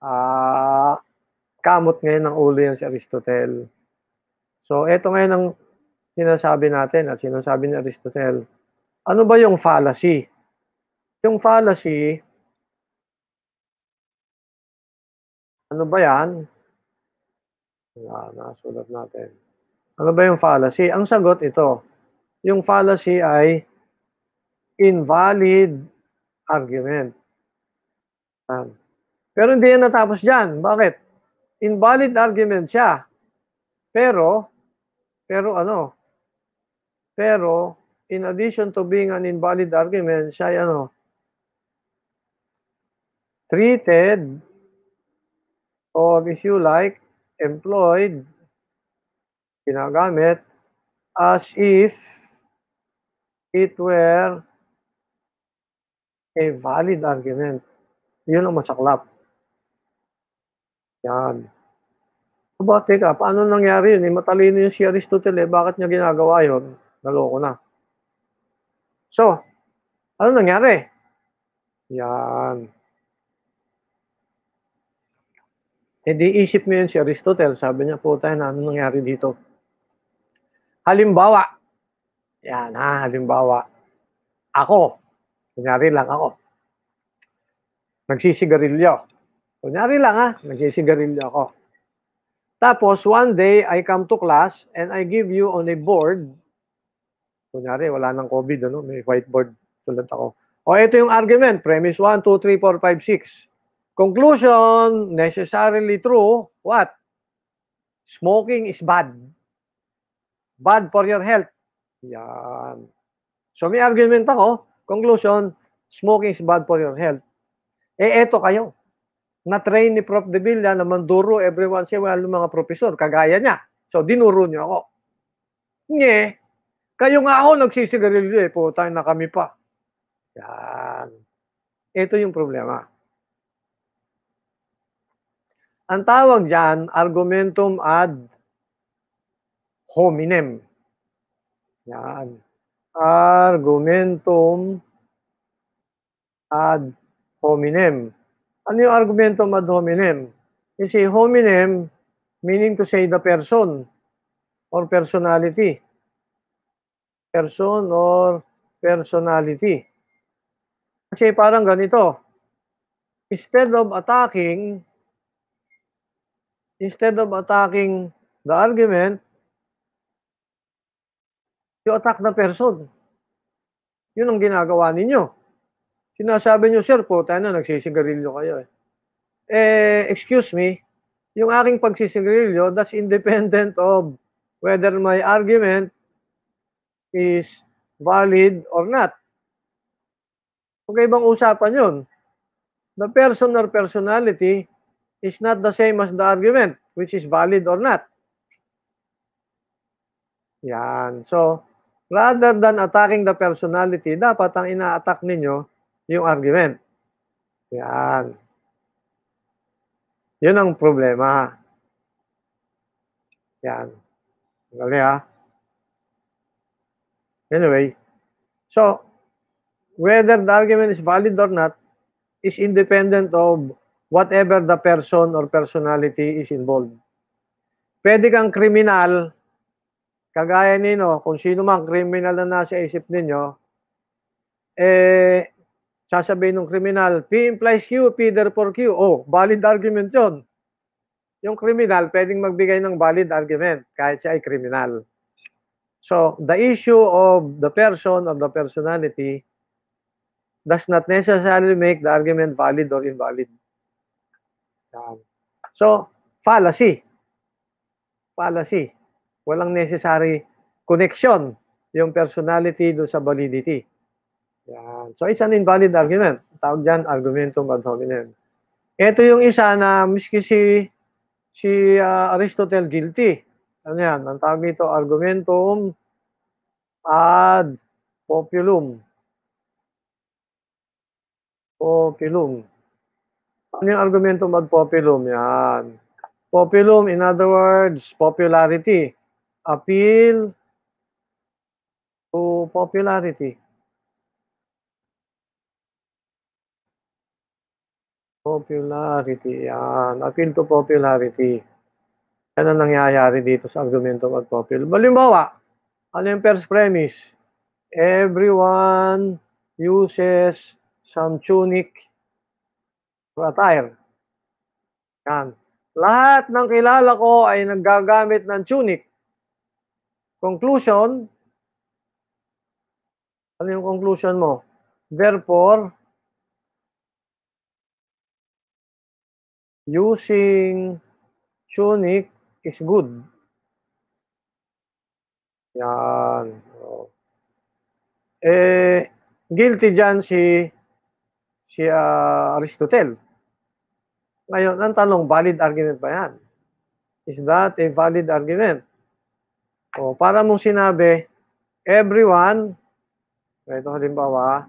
Ah, uh, kamot ngayon ng ulo yan si Aristotle. So, eto ngayon ang sinasabi natin at sinasabi ni Aristotle. Ano ba yung fallacy? Yung fallacy, ano ba yan? Wala, nasulat natin. Ano ba yung fallacy? Ang sagot ito, yung fallacy ay invalid argument. Um, pero hindi yan natapos dyan. Bakit? Invalid argument siya. Pero, pero ano? Pero, in addition to being an invalid argument, siya ay ano? Treated or if you like, employed, ginagamit, as if it were a eh, valid argument. Yun ang masaklap. Yan. So ba, teka, paano nangyari yun? Eh, matalino yung si Aristotle, eh, bakit niya ginagawa yun? Naloko na. So, ano nangyari? Yan. E di isip mo yun si Aristotle, sabi niya po tayo na ano nangyari dito. Halimbawa, yan ha, halimbawa, ako, Kunyari lang ako. Nagsisigarilyo. Kunyari lang ha, nagsisigarilyo ako. Tapos, one day, I come to class and I give you on a board. Kunyari, wala nang COVID, ano? may whiteboard tulad ako. O, ito yung argument. Premise 1, 2, 3, 4, 5, 6. Conclusion, necessarily true. What? Smoking is bad. Bad for your health. Yan. So, may argument ako. Conclusion, smoking is bad for your health. Eh, eto kayo. Na-train ni Prof. De Villa na manduro everyone once well, a mga profesor, kagaya niya. So, dinuro niyo ako. Nye, kayo nga ako nagsisigarilyo eh, po tayo na kami pa. Yan. Ito yung problema. Ang tawag dyan, argumentum ad hominem. Yan argumentum ad hominem. Ano yung argumentum ad hominem? You see, hominem, meaning to say the person or personality. Person or personality. Kasi parang ganito. Instead of attacking, instead of attacking the argument, to attack the person. Yun ang ginagawa ninyo. Sinasabi nyo, sir, po, tayo na, nagsisigarilyo kayo eh. Eh, excuse me, yung aking pagsisigarilyo, that's independent of whether my argument is valid or not. Okay bang usapan yun? The person or personality is not the same as the argument, which is valid or not. Yan. So, Rather than attacking the personality, dapat ang ina-attack ninyo yung argument. Yan. Yun ang problema. Yan. Galing ha? Anyway, so, whether the argument is valid or not is independent of whatever the person or personality is involved. Pwede kang kriminal kagaya nino, kung sino mang criminal na nasa isip ninyo, eh, sasabihin ng criminal, P implies Q, P therefore Q. Oh, valid argument yon. Yung criminal, pwedeng magbigay ng valid argument kahit siya ay criminal. So, the issue of the person or the personality does not necessarily make the argument valid or invalid. So, fallacy. Fallacy walang necessary connection yung personality do sa validity. Yan. So it's an invalid argument. Tawag dyan, argumentum ad hominem. Ito yung isa na miski si, si uh, Aristotle guilty. Ano yan? Ang tawag ito, argumentum ad populum. Populum. Ano yung argumentum ad populum? Yan. Populum, in other words, popularity appeal to popularity. Popularity. Yan. Appeal to popularity. Yan ang nangyayari dito sa argumento at popular. Balimbawa, ano yung first premise? Everyone uses tunic Samsunic attire. Yan. Lahat ng kilala ko ay naggagamit ng tunic. Conclusion, ano yung conclusion mo? Therefore, using tunic is good. Yan. Oh. Eh, guilty dyan si si uh, Aristotle. Ngayon, ang tanong, valid argument ba yan? Is that a valid argument? O, para mong sinabi, everyone, ito halimbawa,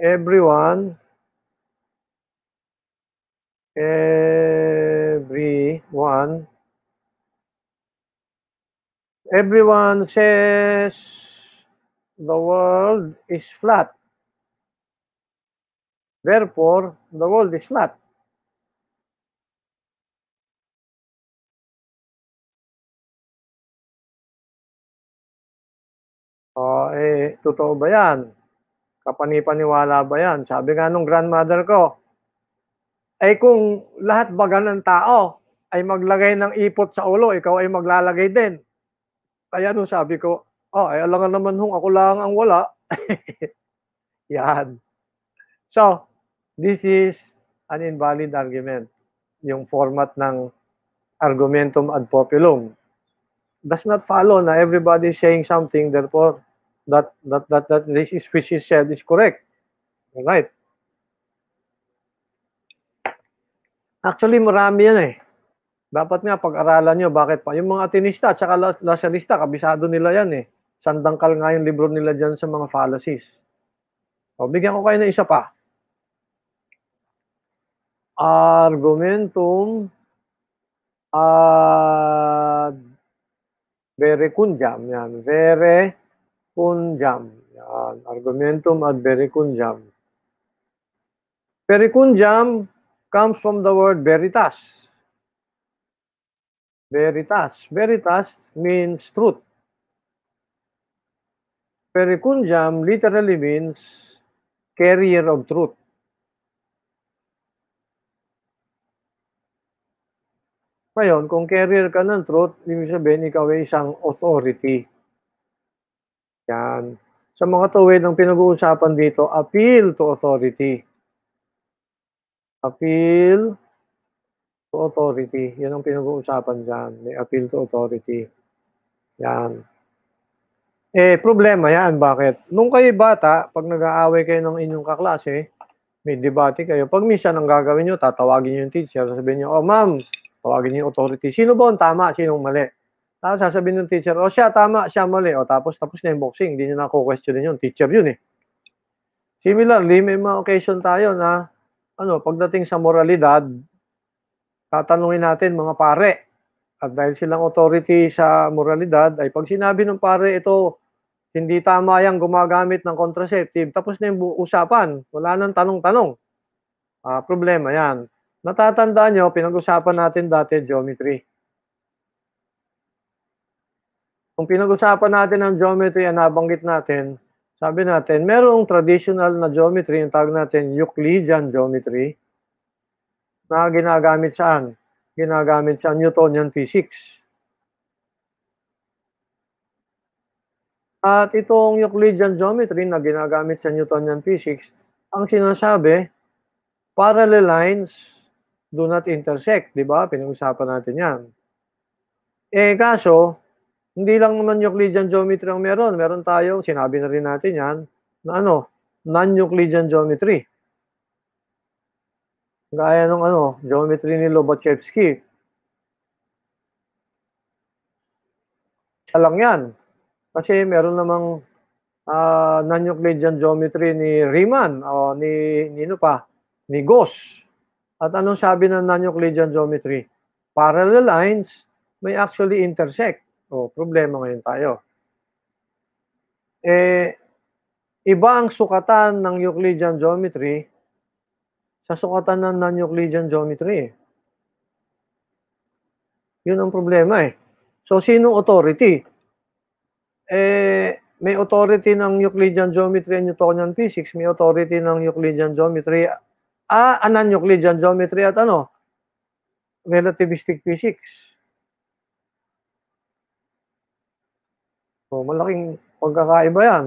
everyone, everyone, everyone says the world is flat. Therefore, the world is flat. O, eh, totoo ba yan? Kapanipaniwala ba yan? Sabi nga nung grandmother ko, ay eh kung lahat baga ng tao ay maglagay ng ipot sa ulo, ikaw ay maglalagay din. Kaya nung sabi ko, oh, ay eh, alangan naman hong ako lang ang wala. yan. So, this is an invalid argument. Yung format ng argumentum ad populum does not follow na everybody saying something, therefore, that that that, that this is which is said is correct. All right. Actually, marami yan eh. Dapat nga pag-aralan nyo, bakit pa? Yung mga atinista at saka lasalista, kabisado nila yan eh. Sandangkal nga yung libro nila dyan sa mga fallacies. O, bigyan ko kayo ng isa pa. Argumentum ad ah, verecundiam. Yan, vere conjam. Yan. Argumentum ad vericunjam. Vericunjam comes from the word veritas. Veritas. Veritas means truth. Pericunjam literally means carrier of truth. Ngayon, kung carrier ka ng truth, ibig sabihin ikaw ay isang authority. Yan. Sa mga tuwid, ang pinag-uusapan dito, appeal to authority. Appeal to authority. Yan ang pinag-uusapan dyan. May appeal to authority. Yan. Eh, problema yan. Bakit? Nung kayo bata, pag nag-aaway kayo ng inyong kaklase, may debate kayo. Pag minsan ang gagawin nyo, tatawagin nyo yung teacher, sasabihin nyo, oh ma'am, tawagin nyo yung authority. Sino ba ang tama? Sino ang mali? Tapos sasabihin ng teacher, o oh, siya, tama, siya mali. O tapos, tapos na yung boxing. Hindi nyo na ko-questionin yun. Teacher yun eh. Similarly, may mga occasion tayo na, ano, pagdating sa moralidad, tatanungin natin mga pare. At dahil silang authority sa moralidad, ay pag sinabi ng pare, ito, hindi tama yang gumagamit ng contraceptive, tapos na yung usapan. Wala nang tanong-tanong. Ah, problema yan. Natatandaan nyo, pinag-usapan natin dati geometry kung pinag-usapan natin ang geometry at nabanggit natin, sabi natin, merong traditional na geometry, yung tawag natin Euclidean geometry, na ginagamit saan? Ginagamit sa Newtonian physics. At itong Euclidean geometry na ginagamit sa Newtonian physics, ang sinasabi, parallel lines do not intersect, di ba? Pinag-usapan natin yan. Eh, kaso, hindi lang naman euclidean geometry ang meron. Meron tayong, sinabi na rin natin yan, na ano, non-Euclidean geometry. Gaya ng ano, geometry ni Lobachevsky. Alang yan. Kasi meron namang uh, non-Euclidean geometry ni Riemann o ni, nino pa, ni Gauss. At anong sabi ng non-Euclidean geometry? Parallel lines may actually intersect. O, problema ngayon tayo. Eh, iba ang sukatan ng Euclidean geometry sa sukatan ng non-Euclidean geometry. Yun ang problema eh. So, sino authority? Eh, may authority ng Euclidean geometry and Newtonian physics, may authority ng Euclidean geometry, ah, non Euclidean geometry at ano? Relativistic physics. Oh, malaking pagkakaiba yan.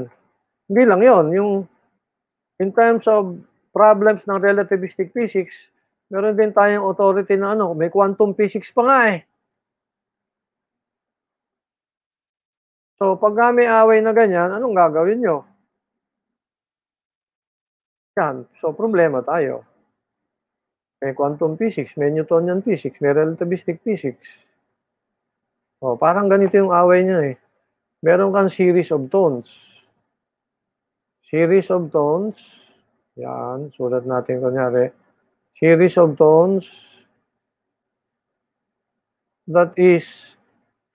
Hindi lang yon yung in terms of problems ng relativistic physics, meron din tayong authority na ano, may quantum physics pa nga eh. So, pag may away na ganyan, anong gagawin nyo? Yan. So, problema tayo. May quantum physics, may Newtonian physics, may relativistic physics. O, oh, parang ganito yung away niya eh meron kang series of tones. Series of tones. Yan, sulat natin kunyari. Series of tones that is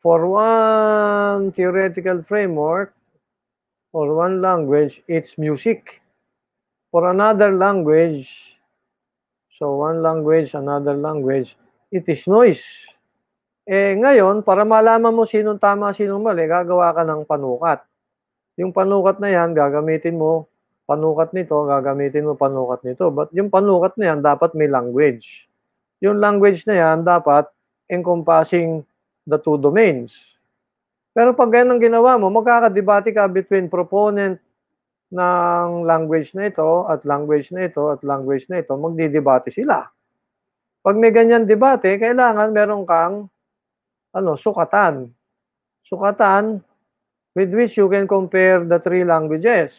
for one theoretical framework or one language, it's music. For another language, so one language, another language, it is noise. Eh ngayon, para malaman mo sinong tama, sinong mali, gagawa ka ng panukat. Yung panukat na yan, gagamitin mo panukat nito, gagamitin mo panukat nito. But yung panukat na yan, dapat may language. Yung language na yan, dapat encompassing the two domains. Pero pag ganyan ang ginawa mo, magkakadebate ka between proponent ng language na ito at language na ito at language na ito, magdidebate sila. Pag may ganyan debate, kailangan meron kang ano, sukatan. Sukatan with which you can compare the three languages.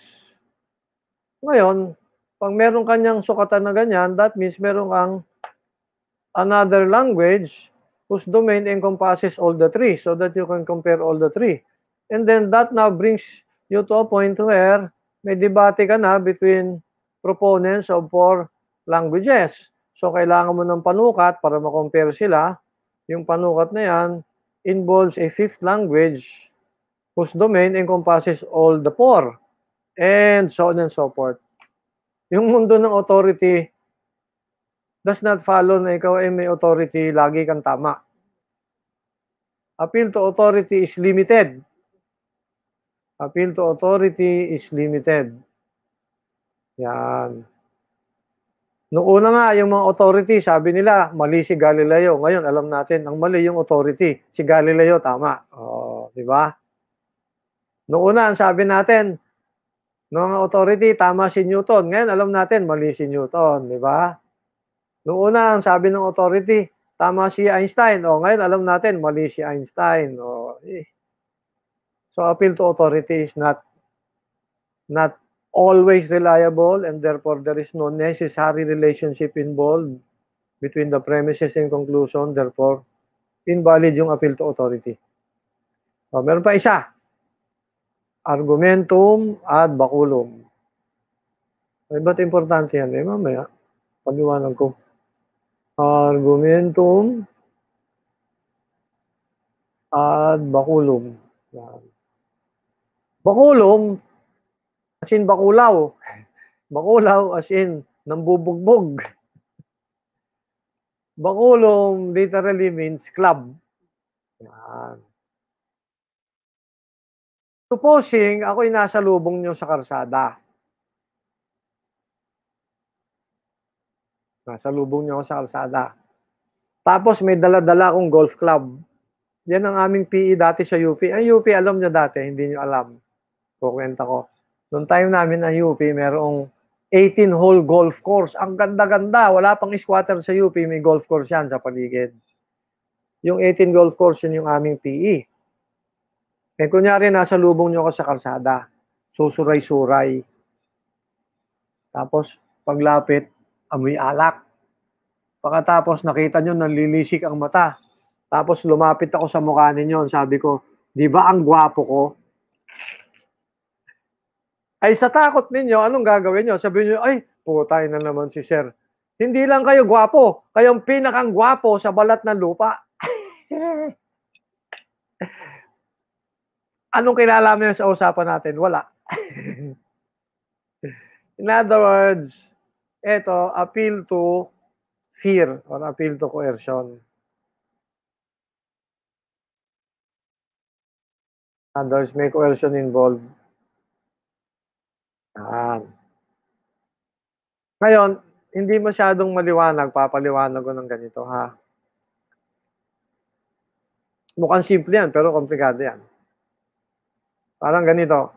Ngayon, pag meron kanyang sukatan na ganyan, that means meron kang another language whose domain encompasses all the three so that you can compare all the three. And then that now brings you to a point where may debate ka na between proponents of four languages. So, kailangan mo ng panukat para makompare sila. Yung panukat na yan, involves a fifth language whose domain encompasses all the four, and so on and so forth. Yung mundo ng authority does not follow na ikaw ay may authority, lagi kang tama. Appeal to authority is limited. Appeal to authority is limited. Yan. Noon nga, yung mga authority, sabi nila, mali si Galileo. Ngayon, alam natin, ang mali yung authority. Si Galileo, tama. Oh, di ba? Noong ang sabi natin, noong authority, tama si Newton. Ngayon, alam natin, mali si Newton, di ba? Noong ang sabi ng authority, tama si Einstein. Oh, ngayon, alam natin, mali si Einstein. O, eh. So, appeal to authority is not not always reliable and therefore there is no necessary relationship involved between the premises and conclusion. Therefore, invalid yung appeal to authority. So, oh, meron pa isa. Argumentum ad baculum. Ay, ba't importante yan? Eh, mamaya, pag-iwanan ko. Argumentum ad baculum. Yan. Baculum, As in, bakulaw. Bakulaw, as in, nambubugbog. Bakulong literally means club. Yan. Supposing ako'y nasa lubong nyo sa karsada. Nasa lubong nyo sa karsada. Tapos may dala-dala akong golf club. Yan ang aming PE dati sa UP. Ang UP alam nyo dati, hindi nyo alam. Kukwenta ko. Noong time namin ang UP, merong 18 hole golf course. Ang ganda-ganda. Wala pang squatter sa UP, may golf course yan sa paligid. Yung 18 golf course, yun yung aming PE. Eh, kunyari, nasa lubong nyo ka sa kalsada. Susuray-suray. Tapos, paglapit, amoy alak. Pagkatapos, nakita nyo, nalilisik ang mata. Tapos, lumapit ako sa mukha ninyo. Sabi ko, di ba ang gwapo ko? ay sa takot ninyo, anong gagawin nyo? Sabihin nyo, ay, putay na naman si Sir. Hindi lang kayo gwapo, kayong pinakang gwapo sa balat ng lupa. anong kinalaman sa usapan natin? Wala. In other words, ito, appeal to fear or appeal to coercion. Others may coercion involved. Yan. Ngayon, hindi masyadong maliwanag, papaliwanag ko ng ganito ha. Mukhang simple yan, pero komplikado yan. Parang ganito.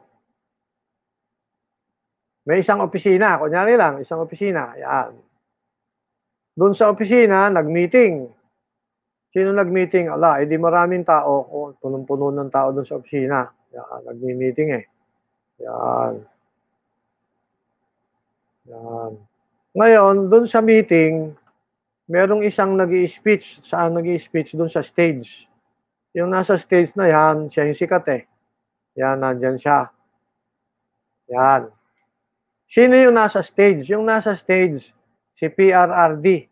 May isang opisina, kunyari lang, isang opisina, yan. Doon sa opisina, nag-meeting. Sino nag-meeting? Ala, edi eh, maraming tao. O, punong-puno ng tao doon sa opisina. Yan, nag-meeting eh. Yan. Yan. Ngayon, doon sa meeting, merong isang nag speech Saan nag speech Doon sa stage. Yung nasa stage na yan, siya yung sikat eh. Yan, nandyan siya. Yan. Sino yung nasa stage? Yung nasa stage, si PRRD.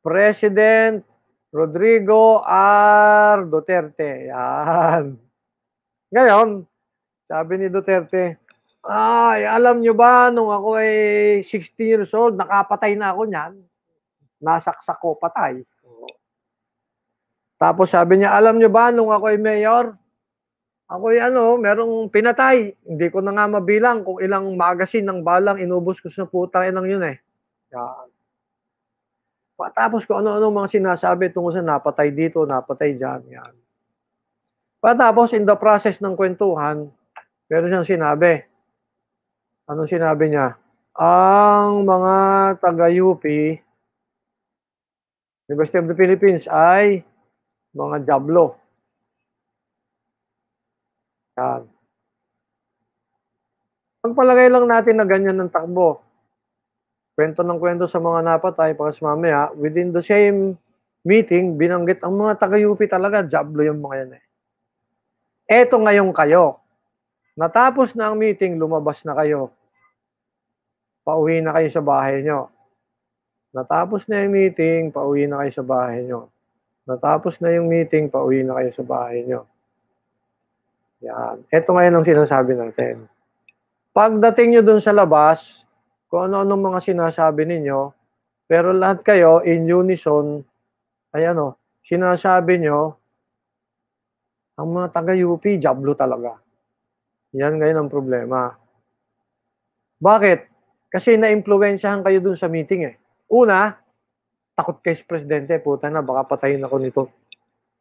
President Rodrigo R. Duterte. Yan. Ngayon, sabi ni Duterte, ay, alam nyo ba, nung ako ay 16 years old, nakapatay na ako niyan. Nasaksak ko, patay. Tapos sabi niya, alam nyo ba, nung ako ay mayor, ako ay ano, merong pinatay. Hindi ko na nga mabilang kung ilang magasin ng balang inubos ko sa putang ng yun eh. Yan. Patapos ko ano-ano mga sinasabi tungkol sa napatay dito, napatay dyan, yan. Patapos in the process ng kwentuhan, pero siyang sinabi, ano sinabi niya? Ang mga taga-UP, University of the Philippines ay mga jablo. Yan. Pagpalagay lang natin na ganyan ng takbo. Kwento ng kwento sa mga napatay, pakas ha, within the same meeting, binanggit ang mga taga-UP talaga, jablo yung mga yan eh. Eto ngayon kayo, Natapos na ang meeting, lumabas na kayo. Pauwi na kayo sa bahay nyo. Natapos na yung meeting, pauwi na kayo sa bahay nyo. Natapos na yung meeting, pauwi na kayo sa bahay nyo. Yan. Ito ngayon ang sinasabi natin. Pagdating nyo dun sa labas, kung ano-ano mga sinasabi ninyo, pero lahat kayo in unison, ayan o, sinasabi nyo, ang mga taga-UP, jablo talaga yan ngayon ang problema. Bakit? Kasi naimpluwensyahan kayo dun sa meeting eh. Una, takot kayo sa presidente, puta na, baka patayin ako nito.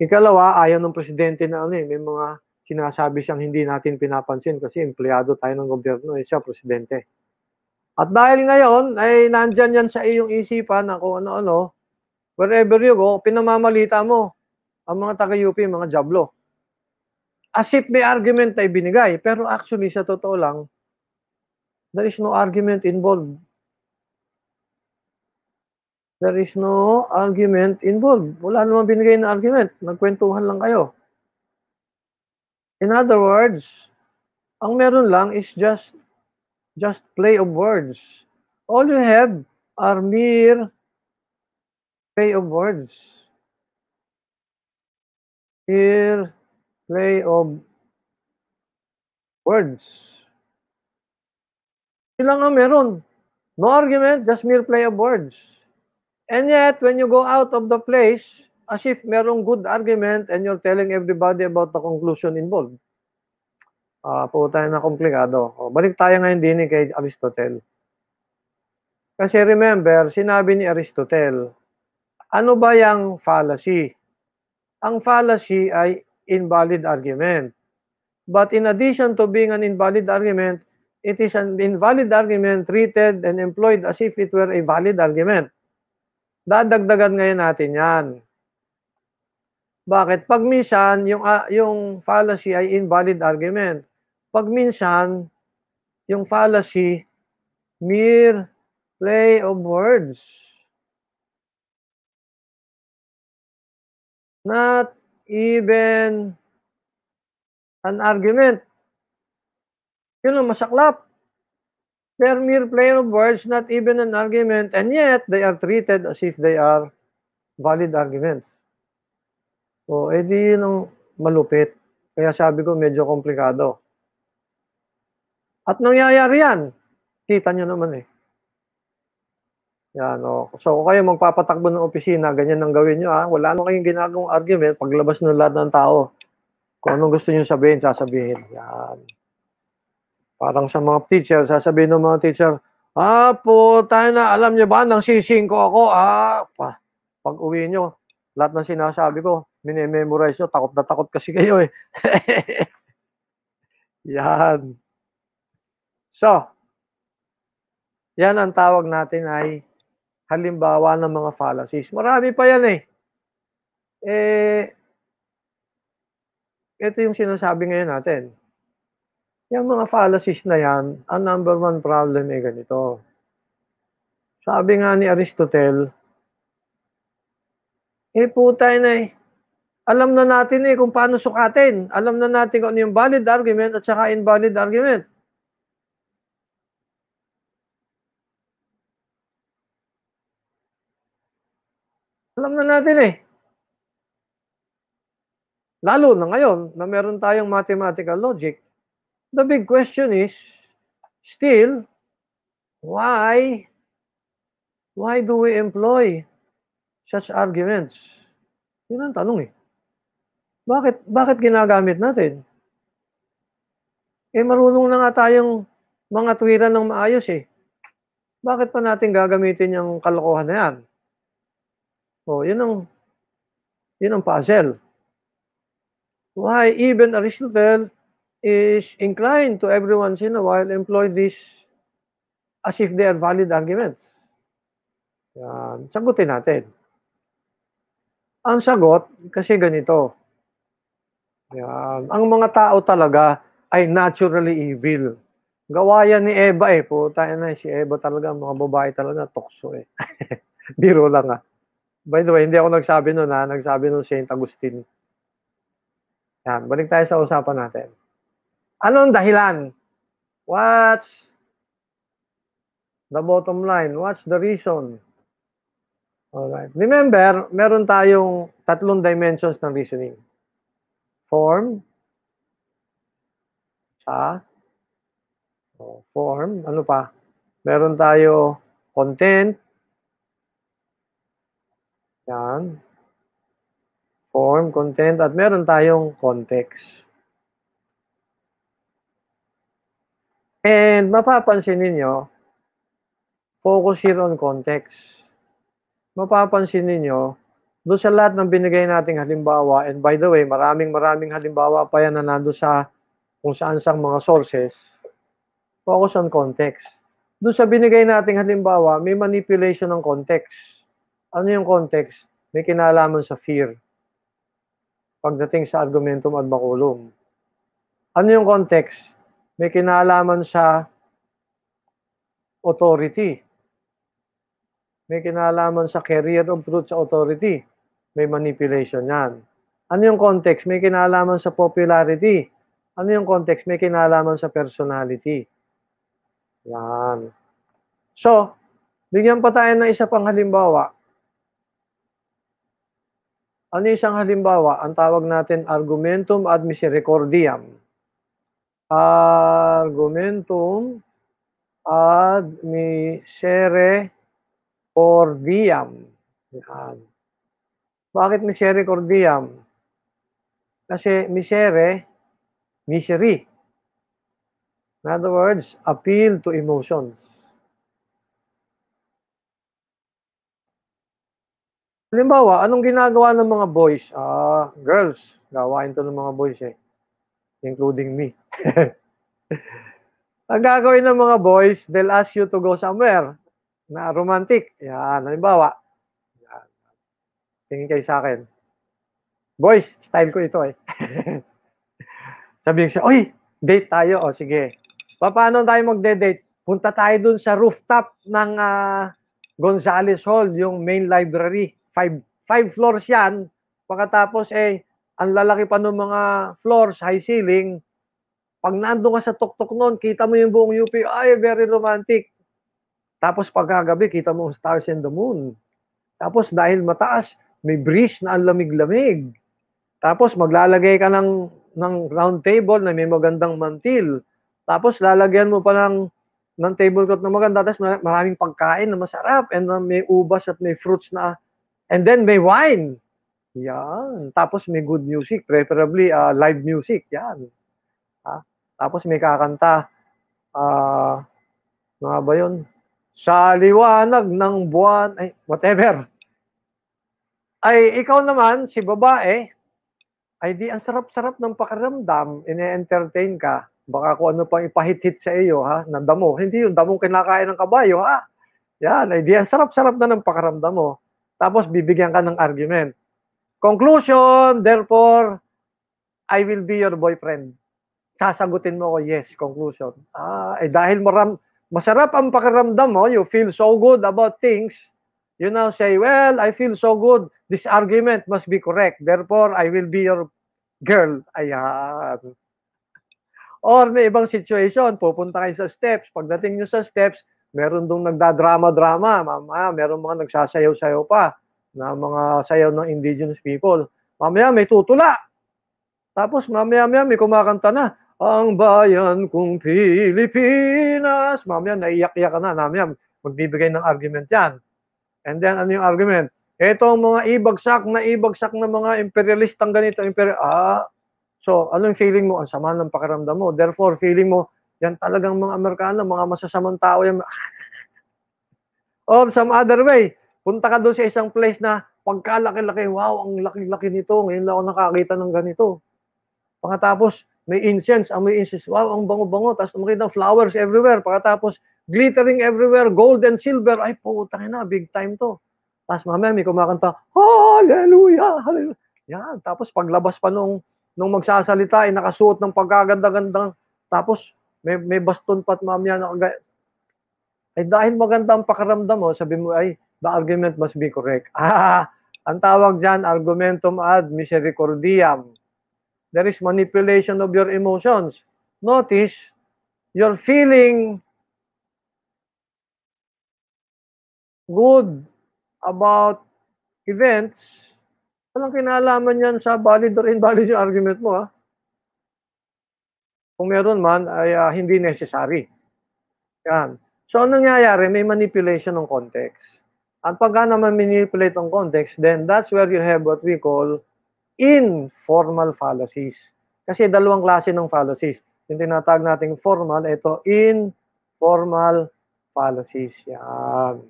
Ikalawa, ayaw ng presidente na ano eh, may mga sinasabi siyang hindi natin pinapansin kasi empleyado tayo ng gobyerno, eh siya presidente. At dahil ngayon, ay nandyan yan sa iyong isipan na kung ano-ano, wherever you go, pinamamalita mo ang mga taga-UP, mga jablo as if may argument ay binigay. Pero actually, sa totoo lang, there is no argument involved. There is no argument involved. Wala namang binigay na argument. Nagkwentuhan lang kayo. In other words, ang meron lang is just just play of words. All you have are mere play of words. Here, play of words. Sila nga meron. No argument, just mere play of words. And yet, when you go out of the place, as if merong good argument and you're telling everybody about the conclusion involved. Uh, ah, po tayo na komplikado. O, oh, balik tayo ngayon din kay Aristotle. Kasi remember, sinabi ni Aristotle, ano ba yung fallacy? Ang fallacy ay invalid argument. But in addition to being an invalid argument, it is an invalid argument treated and employed as if it were a valid argument. Dadagdagan ngayon natin yan. Bakit? Pag minsan, yung, uh, yung fallacy ay invalid argument. Pag minsan, yung fallacy, mere play of words. Not even an argument. Yun ang masaklap. They are mere plain of words, not even an argument, and yet they are treated as if they are valid arguments. So, edi eh, yun ang malupit. Kaya sabi ko, medyo komplikado. At nangyayari yan. Kita nyo naman eh. Yan, oh. So, kung kayo magpapatakbo ng opisina, ganyan ang gawin nyo, ha? Wala naman kayong ginagawang argument paglabas ng lahat ng tao. Kung anong gusto nyo sabihin, sasabihin. Yan. Parang sa mga teacher, sasabihin ng mga teacher, Ah, po, tayo na, alam nyo ba, nang sising ko ako, ah, pag uwi nyo, lahat ng sinasabi ko, minememorize nyo, takot na takot kasi kayo eh. yan. So, yan ang tawag natin ay halimbawa ng mga fallacies. Marami pa yan eh. Eh, ito yung sinasabi ngayon natin. Yung mga fallacies na yan, ang number one problem ay ganito. Sabi nga ni Aristotle, eh putay na eh. Alam na natin eh kung paano sukatin. Alam na natin kung ano yung valid argument at saka invalid argument. Alam na natin eh. Lalo na ngayon na meron tayong mathematical logic, the big question is still, why? Why do we employ such arguments? Yun ang tanong eh. Bakit, bakit ginagamit natin? Eh marunong na nga tayong mga tuwiran ng maayos eh. Bakit pa natin gagamitin yung kalokohan na yan? Oh, yun ang yun ang puzzle. Why even Aristotle is inclined to every in a while employ this as if they are valid arguments. Yan. Sagutin natin. Ang sagot, kasi ganito. Yan. Ang mga tao talaga ay naturally evil. Gawa yan ni Eva eh. Puta na si Eva talaga. Mga babae talaga, tokso eh. Biro lang ah. By the way, hindi ako nagsabi noon ha. Nagsabi nun St. Agustin. Yan. Balik tayo sa usapan natin. Anong dahilan? What's the bottom line? What's the reason? All right. Remember, meron tayong tatlong dimensions ng reasoning. Form, sa, oh, form, ano pa? Meron tayo content, yan. Form, content, at meron tayong context. And mapapansin ninyo, focus here on context. Mapapansin ninyo, doon sa lahat ng binigay nating halimbawa, and by the way, maraming maraming halimbawa pa yan na nando sa kung saan sang mga sources, focus on context. Doon sa binigay nating halimbawa, may manipulation ng context. Ano yung context? May kinalaman sa fear pagdating sa argumentum ad baculum. Ano yung context? May kinalaman sa authority. May kinalaman sa career of truth sa authority. May manipulation yan. Ano yung context? May kinalaman sa popularity. Ano yung context? May kinalaman sa personality. Yan. So, bigyan pa tayo ng isa pang halimbawa. Ano isang halimbawa? Ang tawag natin argumentum ad misericordiam. Argumentum ad misericordiam. Yan. Bakit misericordiam? Kasi misere, misery. In other words, appeal to emotions. Halimbawa, anong ginagawa ng mga boys? Ah, girls, gawain to ng mga boys eh. Including me. Ang gagawin ng mga boys, they'll ask you to go somewhere na romantic. Yan, halimbawa. Yan. Tingin kayo sa akin. Boys, style ko ito eh. Sabihin siya, oy, date tayo. O, sige. paano tayo magde-date? Punta tayo dun sa rooftop ng uh, Gonzales Hall, yung main library five, five floors yan. Pagkatapos eh, ang lalaki pa ng mga floors, high ceiling. Pag nandun ka sa tuktok noon, kita mo yung buong UP, ay, very romantic. Tapos pagkagabi, kita mo stars and the moon. Tapos dahil mataas, may breeze na ang lamig-lamig. Tapos maglalagay ka ng, ng round table na may magandang mantil. Tapos lalagyan mo pa ng, ng tablecloth na maganda. Tapos maraming pagkain na masarap and uh, may ubas at may fruits na And then may wine. Yan. Tapos may good music, preferably uh, live music. Yan. Ha? Tapos may kakanta. Uh, ano ba yun? Sa liwanag ng buwan, ay, whatever. Ay, ikaw naman, si babae, ay di, ang sarap-sarap ng pakiramdam, ine-entertain ka, baka kung ano pang ipahit-hit sa iyo, ha, na damo. Hindi yung damong kinakain ng kabayo, ha. Yan, ay di, ang sarap-sarap na ng pakiramdam mo. Tapos bibigyan ka ng argument. Conclusion, therefore, I will be your boyfriend. Sasagutin mo ko, yes, conclusion. Ah, eh dahil maram, masarap ang pakiramdam mo, you feel so good about things, you now say, well, I feel so good, this argument must be correct, therefore, I will be your girl. Ayan. Or may ibang situation, pupunta kayo sa steps. Pagdating nyo sa steps, meron doon nagdadrama-drama, mamaya meron mga nagsasayaw-sayaw pa na mga sayaw ng indigenous people. Mamaya may tutula. Tapos mamaya-maya may kumakanta na, ang bayan kong Pilipinas. Mamaya naiyak-iyak ka na, mamaya magbibigay ng argument yan. And then ano yung argument? Etong mga ibagsak na ibagsak na mga imperialistang ganito, imperial, ah, so anong feeling mo? Ang sama ng pakiramdam mo. Therefore, feeling mo, yan talagang mga Amerikano, mga masasamang tao yan. Or some other way, punta ka doon sa isang place na pagkalaki-laki, wow, ang laki-laki nito. Ngayon lang ako nakakita ng ganito. Pagkatapos, may incense, may incense. Wow, ang bango-bango. Tapos makita flowers everywhere. Pagkatapos, glittering everywhere, gold and silver. Ay, putang na, big time to. Tapos mamaya may kumakanta, Hallelujah! Hallelujah! Yan. Tapos paglabas pa nung, nung magsasalita, ay nakasuot ng pagkaganda ganda Tapos may, may baston pa at mamaya na agad. Ay dahil maganda ang pakaramdam mo, oh, sabi mo ay the argument must be correct. Ah, ang tawag diyan argumentum ad misericordiam. There is manipulation of your emotions. Notice your feeling good about events, walang kinalaman yan sa valid or invalid yung argument mo, ha? Ah. Kung meron man, ay uh, hindi necessary. Yan. So, anong nangyayari? May manipulation ng context. At pagka naman manipulate ang context, then that's where you have what we call informal fallacies. Kasi dalawang klase ng fallacies. Yung tinatag natin formal, ito informal fallacies. Yan.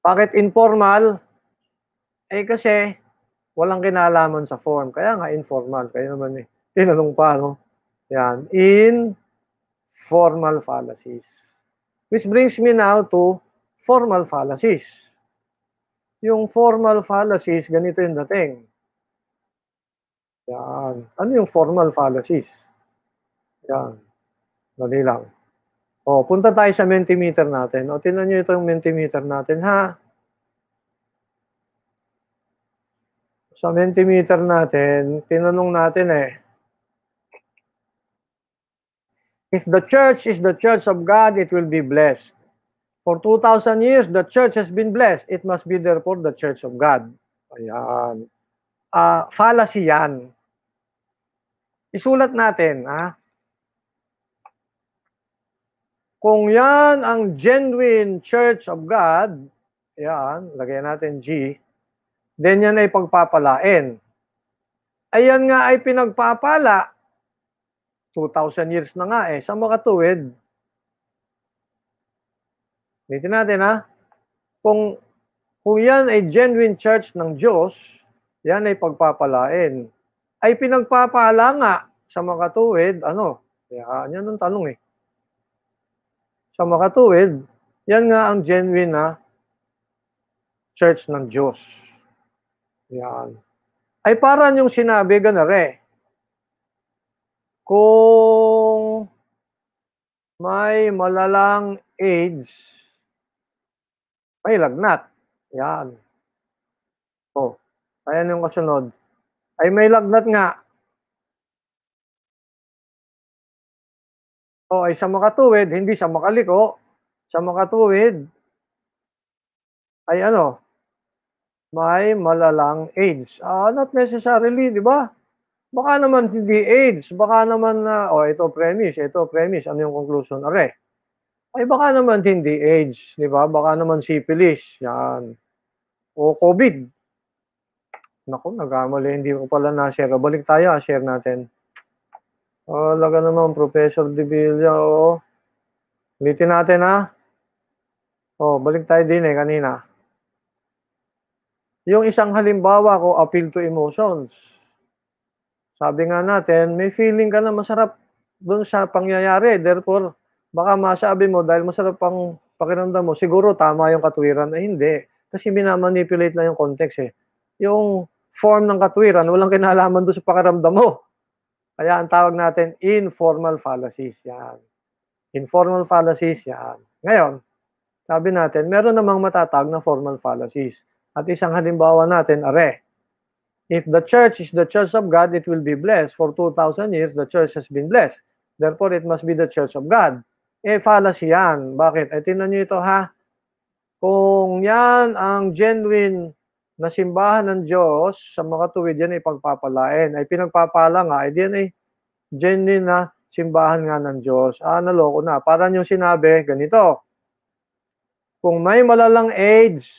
Bakit informal? Eh kasi walang kinalaman sa form. Kaya nga informal. Kaya naman eh, tinanong pa, no? Yan. In formal fallacies. Which brings me now to formal fallacies. Yung formal fallacies, ganito yung dating. Yan. Ano yung formal fallacies? Yan. Dali lang. O, punta tayo sa mentimeter natin. O, tinan nyo yung mentimeter natin, ha? sa mentimeter natin, tinanong natin eh, If the church is the church of God, it will be blessed. For 2,000 years, the church has been blessed. It must be therefore the church of God. Ayan. Uh, fallacy yan. Isulat natin, ha? Kung yan ang genuine church of God, yan, lagyan natin G, then yan ay pagpapalain. Ayan nga ay pinagpapala. 2,000 years na nga eh. Sa makatuwid. Dito natin ha. Kung, kung yan ay genuine church ng Diyos, yan ay pagpapalain. Ay pinagpapala nga sa makatuwid, ano? Kaya yan ang tanong eh. Sa makatuwid, yan nga ang genuine na church ng Diyos. Yan. Ay parang yung sinabi ganare. Kung may malalang age, may lagnat. Yan. Oh, ayan yung kasunod. Ay may lagnat nga. O oh, ay sa makatuwid, hindi sa makaliko, sa makatuwid, ay ano, may malalang AIDS. Uh, ah, not necessarily, di ba? Baka naman hindi AIDS, baka naman, uh, oh, ito premise, ito premise, ano yung conclusion? Are, ay baka naman hindi AIDS, di ba? Baka naman syphilis, yan. O COVID. Naku, nagkamali, hindi ko pala na-share. Balik tayo, ah, share natin. Oh, laga naman, Professor De Villa, oo. Ulitin natin, ha? Ah. Oh, balik tayo din eh, kanina. Yung isang halimbawa ko, appeal to emotions. Sabi nga natin, may feeling ka na masarap doon sa pangyayari. Therefore, baka masabi mo dahil masarap pang pakiramdam mo, siguro tama yung katwiran. Eh hindi. Kasi minamanipulate lang yung context eh. Yung form ng katwiran, walang kinalaman doon sa pakiramdam mo. Kaya ang tawag natin, informal fallacies. Yan. Informal fallacies, yan. Ngayon, sabi natin, meron namang matatag na formal fallacies. At isang halimbawa natin, are. If the church is the church of God, it will be blessed. For 2,000 years, the church has been blessed. Therefore, it must be the church of God. Eh, fallacy yan. Bakit? Eh, tinan nyo ito ha. Kung yan ang genuine na simbahan ng Diyos, sa mga tuwid yan ay pagpapalain. Ay pinagpapala nga, ay eh, diyan ay genuine na simbahan nga ng Diyos. Ah, naloko na. Parang yung sinabi, ganito. Kung may malalang age,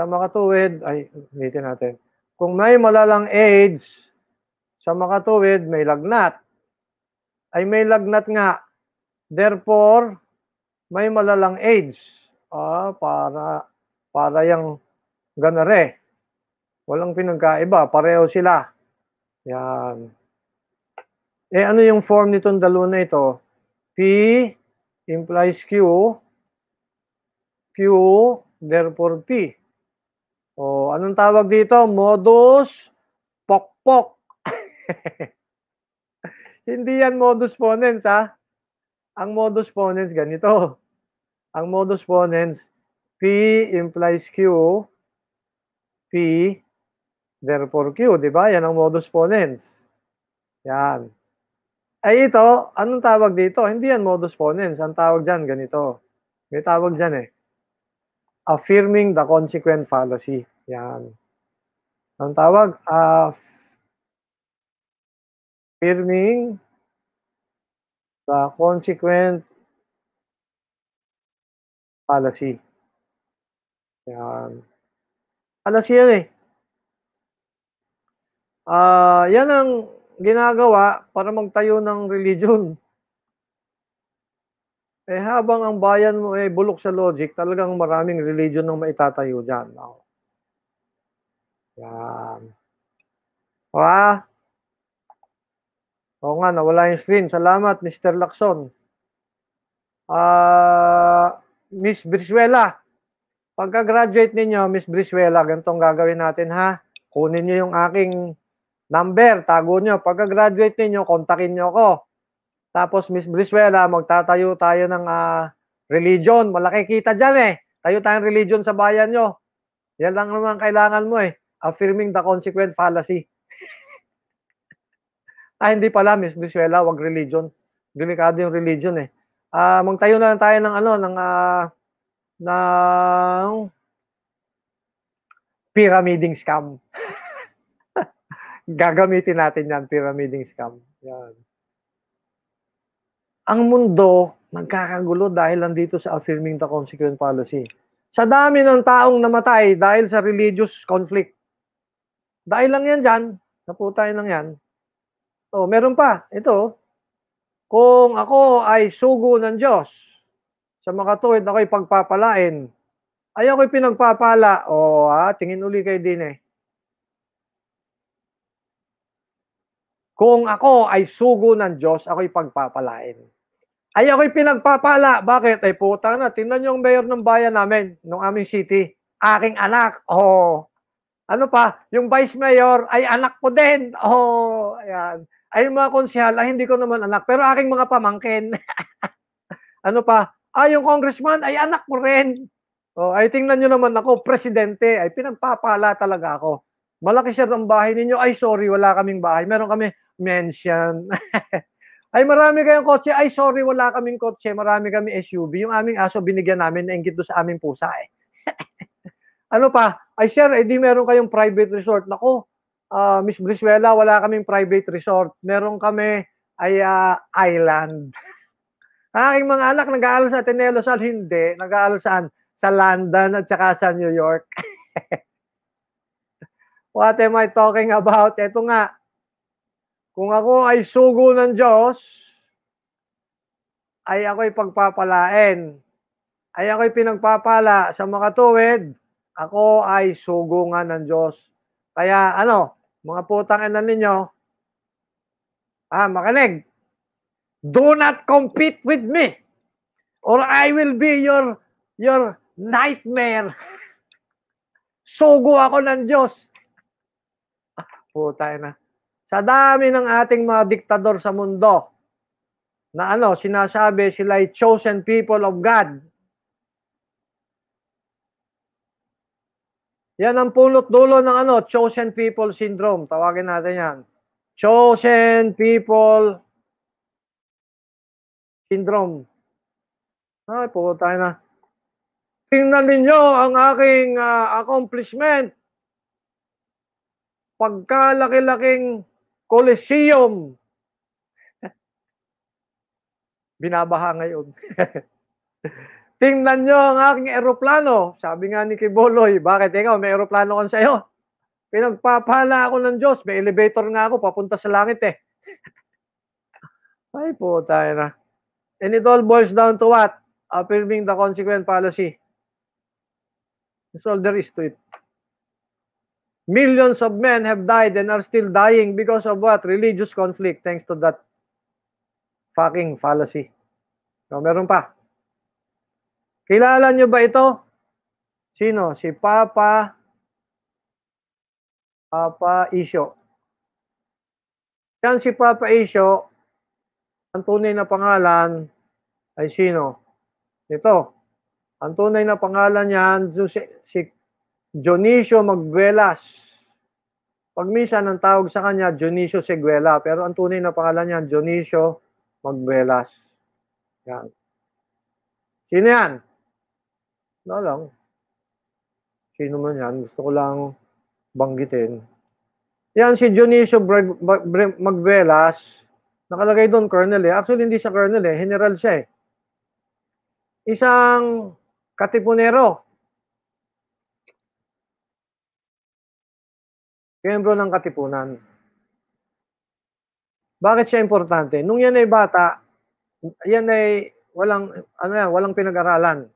sa makatuwid, ay, ulitin natin. Kung may malalang AIDS sa makatuwid, may lagnat. Ay may lagnat nga. Therefore, may malalang AIDS. Ah, para, para yung ganare. Walang pinagkaiba. Pareho sila. Yan. Eh, ano yung form nitong dalawa na ito? P implies Q. Q, therefore P. Oh, anong tawag dito? Modus pokpok. Hindi yan modus ponens, ha? Ang modus ponens, ganito. Ang modus ponens, P implies Q, P, therefore Q, di ba? Yan ang modus ponens. Yan. Ay ito, anong tawag dito? Hindi yan modus ponens. Ang tawag dyan, ganito. May tawag dyan eh. Affirming the consequent fallacy. Yan. Ang tawag, uh, firming the consequent fallacy. Yan. Fallacy yan eh. Uh, yan ang ginagawa para magtayo ng religion. Eh habang ang bayan mo ay bulok sa logic, talagang maraming religion ang maitatayo dyan. Yan. O ah. nga, nawala yung screen. Salamat, Mr. Lacson. Ah, uh, Miss Briswela. Pagka-graduate ninyo, Miss Briswela, ganitong gagawin natin ha. Kunin niyo yung aking number, tago niyo. Pagka-graduate ninyo, kontakin niyo ako. Tapos, Miss Briswela, magtatayo tayo ng uh, religion. Malaki kita dyan eh. Tayo tayong religion sa bayan nyo. Yan lang naman kailangan mo eh affirming the consequent fallacy. ah, hindi pala, Miss Brizuela, wag religion. Delikado yung religion eh. Ah, uh, magtayo na lang tayo ng ano, ng uh, ng pyramiding scam. Gagamitin natin yan, pyramiding scam. Yan. Ang mundo, nagkakagulo dahil nandito sa affirming the consequent policy. Sa dami ng taong namatay dahil sa religious conflict, dahil lang yan dyan, tayo lang yan. Oh, meron pa, ito. Kung ako ay sugo ng Diyos, sa makatuwid ako'y pagpapalain. Ay ako'y pinagpapala. O, oh, ha, tingin uli kay din eh. Kung ako ay sugo ng Diyos, ako'y pagpapalain. Ay ako'y pinagpapala. Bakit? Ay putang na. Tingnan niyo ang mayor ng bayan namin, ng aming city. Aking anak. Oh, ano pa, yung vice mayor ay anak ko din. Oh, ayan. Ay mga konsyal, ay hindi ko naman anak, pero aking mga pamangkin. ano pa, ah, yung congressman ay anak ko rin. Oh, ay tingnan niyo naman ako, presidente, ay pinagpapala talaga ako. Malaki siya ng bahay ninyo. Ay, sorry, wala kaming bahay. Meron kami mansion. ay, marami kayong kotse. Ay, sorry, wala kaming kotse. Marami kami SUV. Yung aming aso, binigyan namin na ingkit doon sa aming pusa eh. Ano pa? Ay sir, edi eh, meron kayong private resort. Nako, uh, Miss Brizuela, wala kaming private resort. Meron kami ay uh, island. Ang mga anak nag-aaral sa Ateneo Sal, hindi. Nag-aaral saan? Sa London at saka sa New York. What am I talking about? Ito nga, kung ako ay sugo ng Diyos, ay ako'y pagpapalain. Ay ako'y pinagpapala sa makatuwid ako ay sugungan ng Diyos. Kaya ano, mga putang ina ninyo, ah, makinig. Do not compete with me or I will be your your nightmare. Sugo ako ng Diyos. Ah, puta na. Sa dami ng ating mga diktador sa mundo na ano, sinasabi sila ay chosen people of God. Yan ang punot dulo ng ano, chosen people syndrome. Tawagin natin yan. Chosen people syndrome. Ay, puto tayo na. Tingnan ninyo ang aking uh, accomplishment. Pagkalaki-laking Coliseum. Binabaha ngayon. Tingnan nyo ang aking eroplano. Sabi nga ni Kiboloy, bakit ikaw may eroplano ka sa'yo? Pinagpapala ako ng Diyos. May elevator nga ako, papunta sa langit eh. Ay po, tayo na. Ah. And it all boils down to what? Affirming the consequent policy. That's all there is to it. Millions of men have died and are still dying because of what? Religious conflict thanks to that fucking fallacy. So, meron pa. Kilala nyo ba ito? Sino? Si Papa Papa Isyo. Yan si Papa Isyo, ang tunay na pangalan ay sino? Ito. Ang tunay na pangalan niyan, si, si Dionisio Magvelas. Pag minsan ang tawag sa kanya, Dionisio Seguela. Pero ang tunay na pangalan niyan, Dionisio Magvelas. Yan. Sino yan? Wala lang. Sino man yan, gusto ko lang banggitin. Yan, si Dionisio Magvelas. Nakalagay doon, colonel eh. Actually, hindi siya colonel eh. General siya eh. Isang katipunero. Miyembro ng katipunan. Bakit siya importante? Nung yan ay bata, yan ay walang ano yan, walang pinag-aralan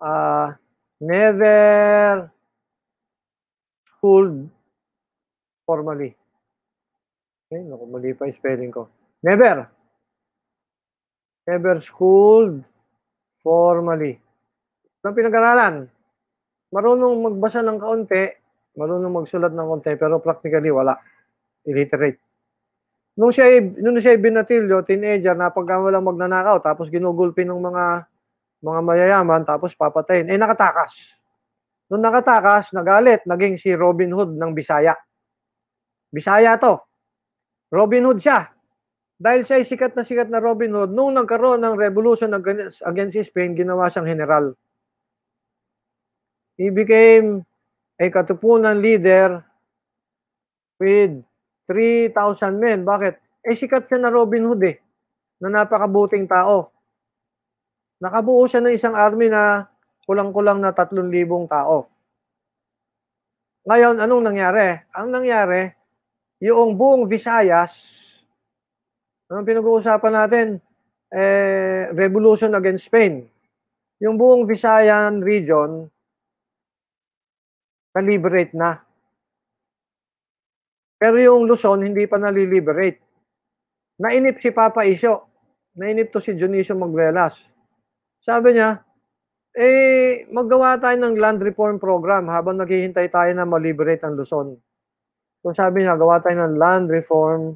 uh, never schooled formally. Okay, eh, naku, mali pa yung spelling ko. Never. Never schooled formally. Ito ang pinag-aralan. Marunong magbasa ng kaunti, marunong magsulat ng kaunti, pero practically wala. Illiterate. Nung siya, nung siya binatilyo, teenager, lang magnanakaw, tapos ginugulpi ng mga mga mayayaman tapos papatayin. Eh nakatakas. Nung nakatakas, nagalit, naging si Robin Hood ng Bisaya. Bisaya to. Robin Hood siya. Dahil siya ay sikat na sikat na Robin Hood, nung nagkaroon ng revolution against Spain, ginawa siyang general. He became a katupunan leader with 3,000 men. Bakit? Eh, sikat siya na Robin Hood eh, na napakabuting tao. Nakabuo siya ng isang army na kulang-kulang na 3,000 tao. Ngayon, anong nangyari? Ang nangyari, yung buong Visayas, anong pinag-uusapan natin? Eh, revolution against Spain. Yung buong Visayan region, na-liberate na. Pero yung Luzon, hindi pa naliliberate. Nainip si Papa Isyo. Nainip to si Dionisio Magvelas. Sabi niya, eh, maggawa tayo ng land reform program habang naghihintay tayo na maliberate ang Luzon. So sabi niya, gawa tayo ng land reform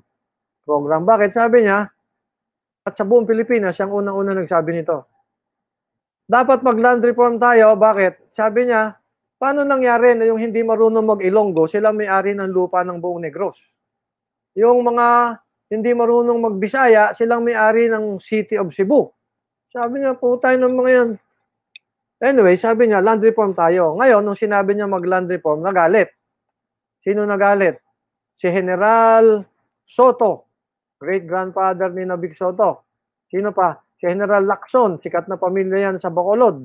program. Bakit? Sabi niya, at sa buong Pilipinas, siyang unang unang nagsabi nito. Dapat mag-land reform tayo. Bakit? Sabi niya, paano nangyari na yung hindi marunong mag-ilonggo, sila may-ari ng lupa ng buong Negros? Yung mga hindi marunong mag-bisaya, sila may-ari ng City of Cebu. Sabi niya, putay ng mga yan. Anyway, sabi niya, land reform tayo. Ngayon, nung sinabi niya mag-land reform, nagalit. Sino nagalit? Si General Soto, great-grandfather ni Nabig Soto. Sino pa? Si General Lacson, sikat na pamilya yan sa Bacolod.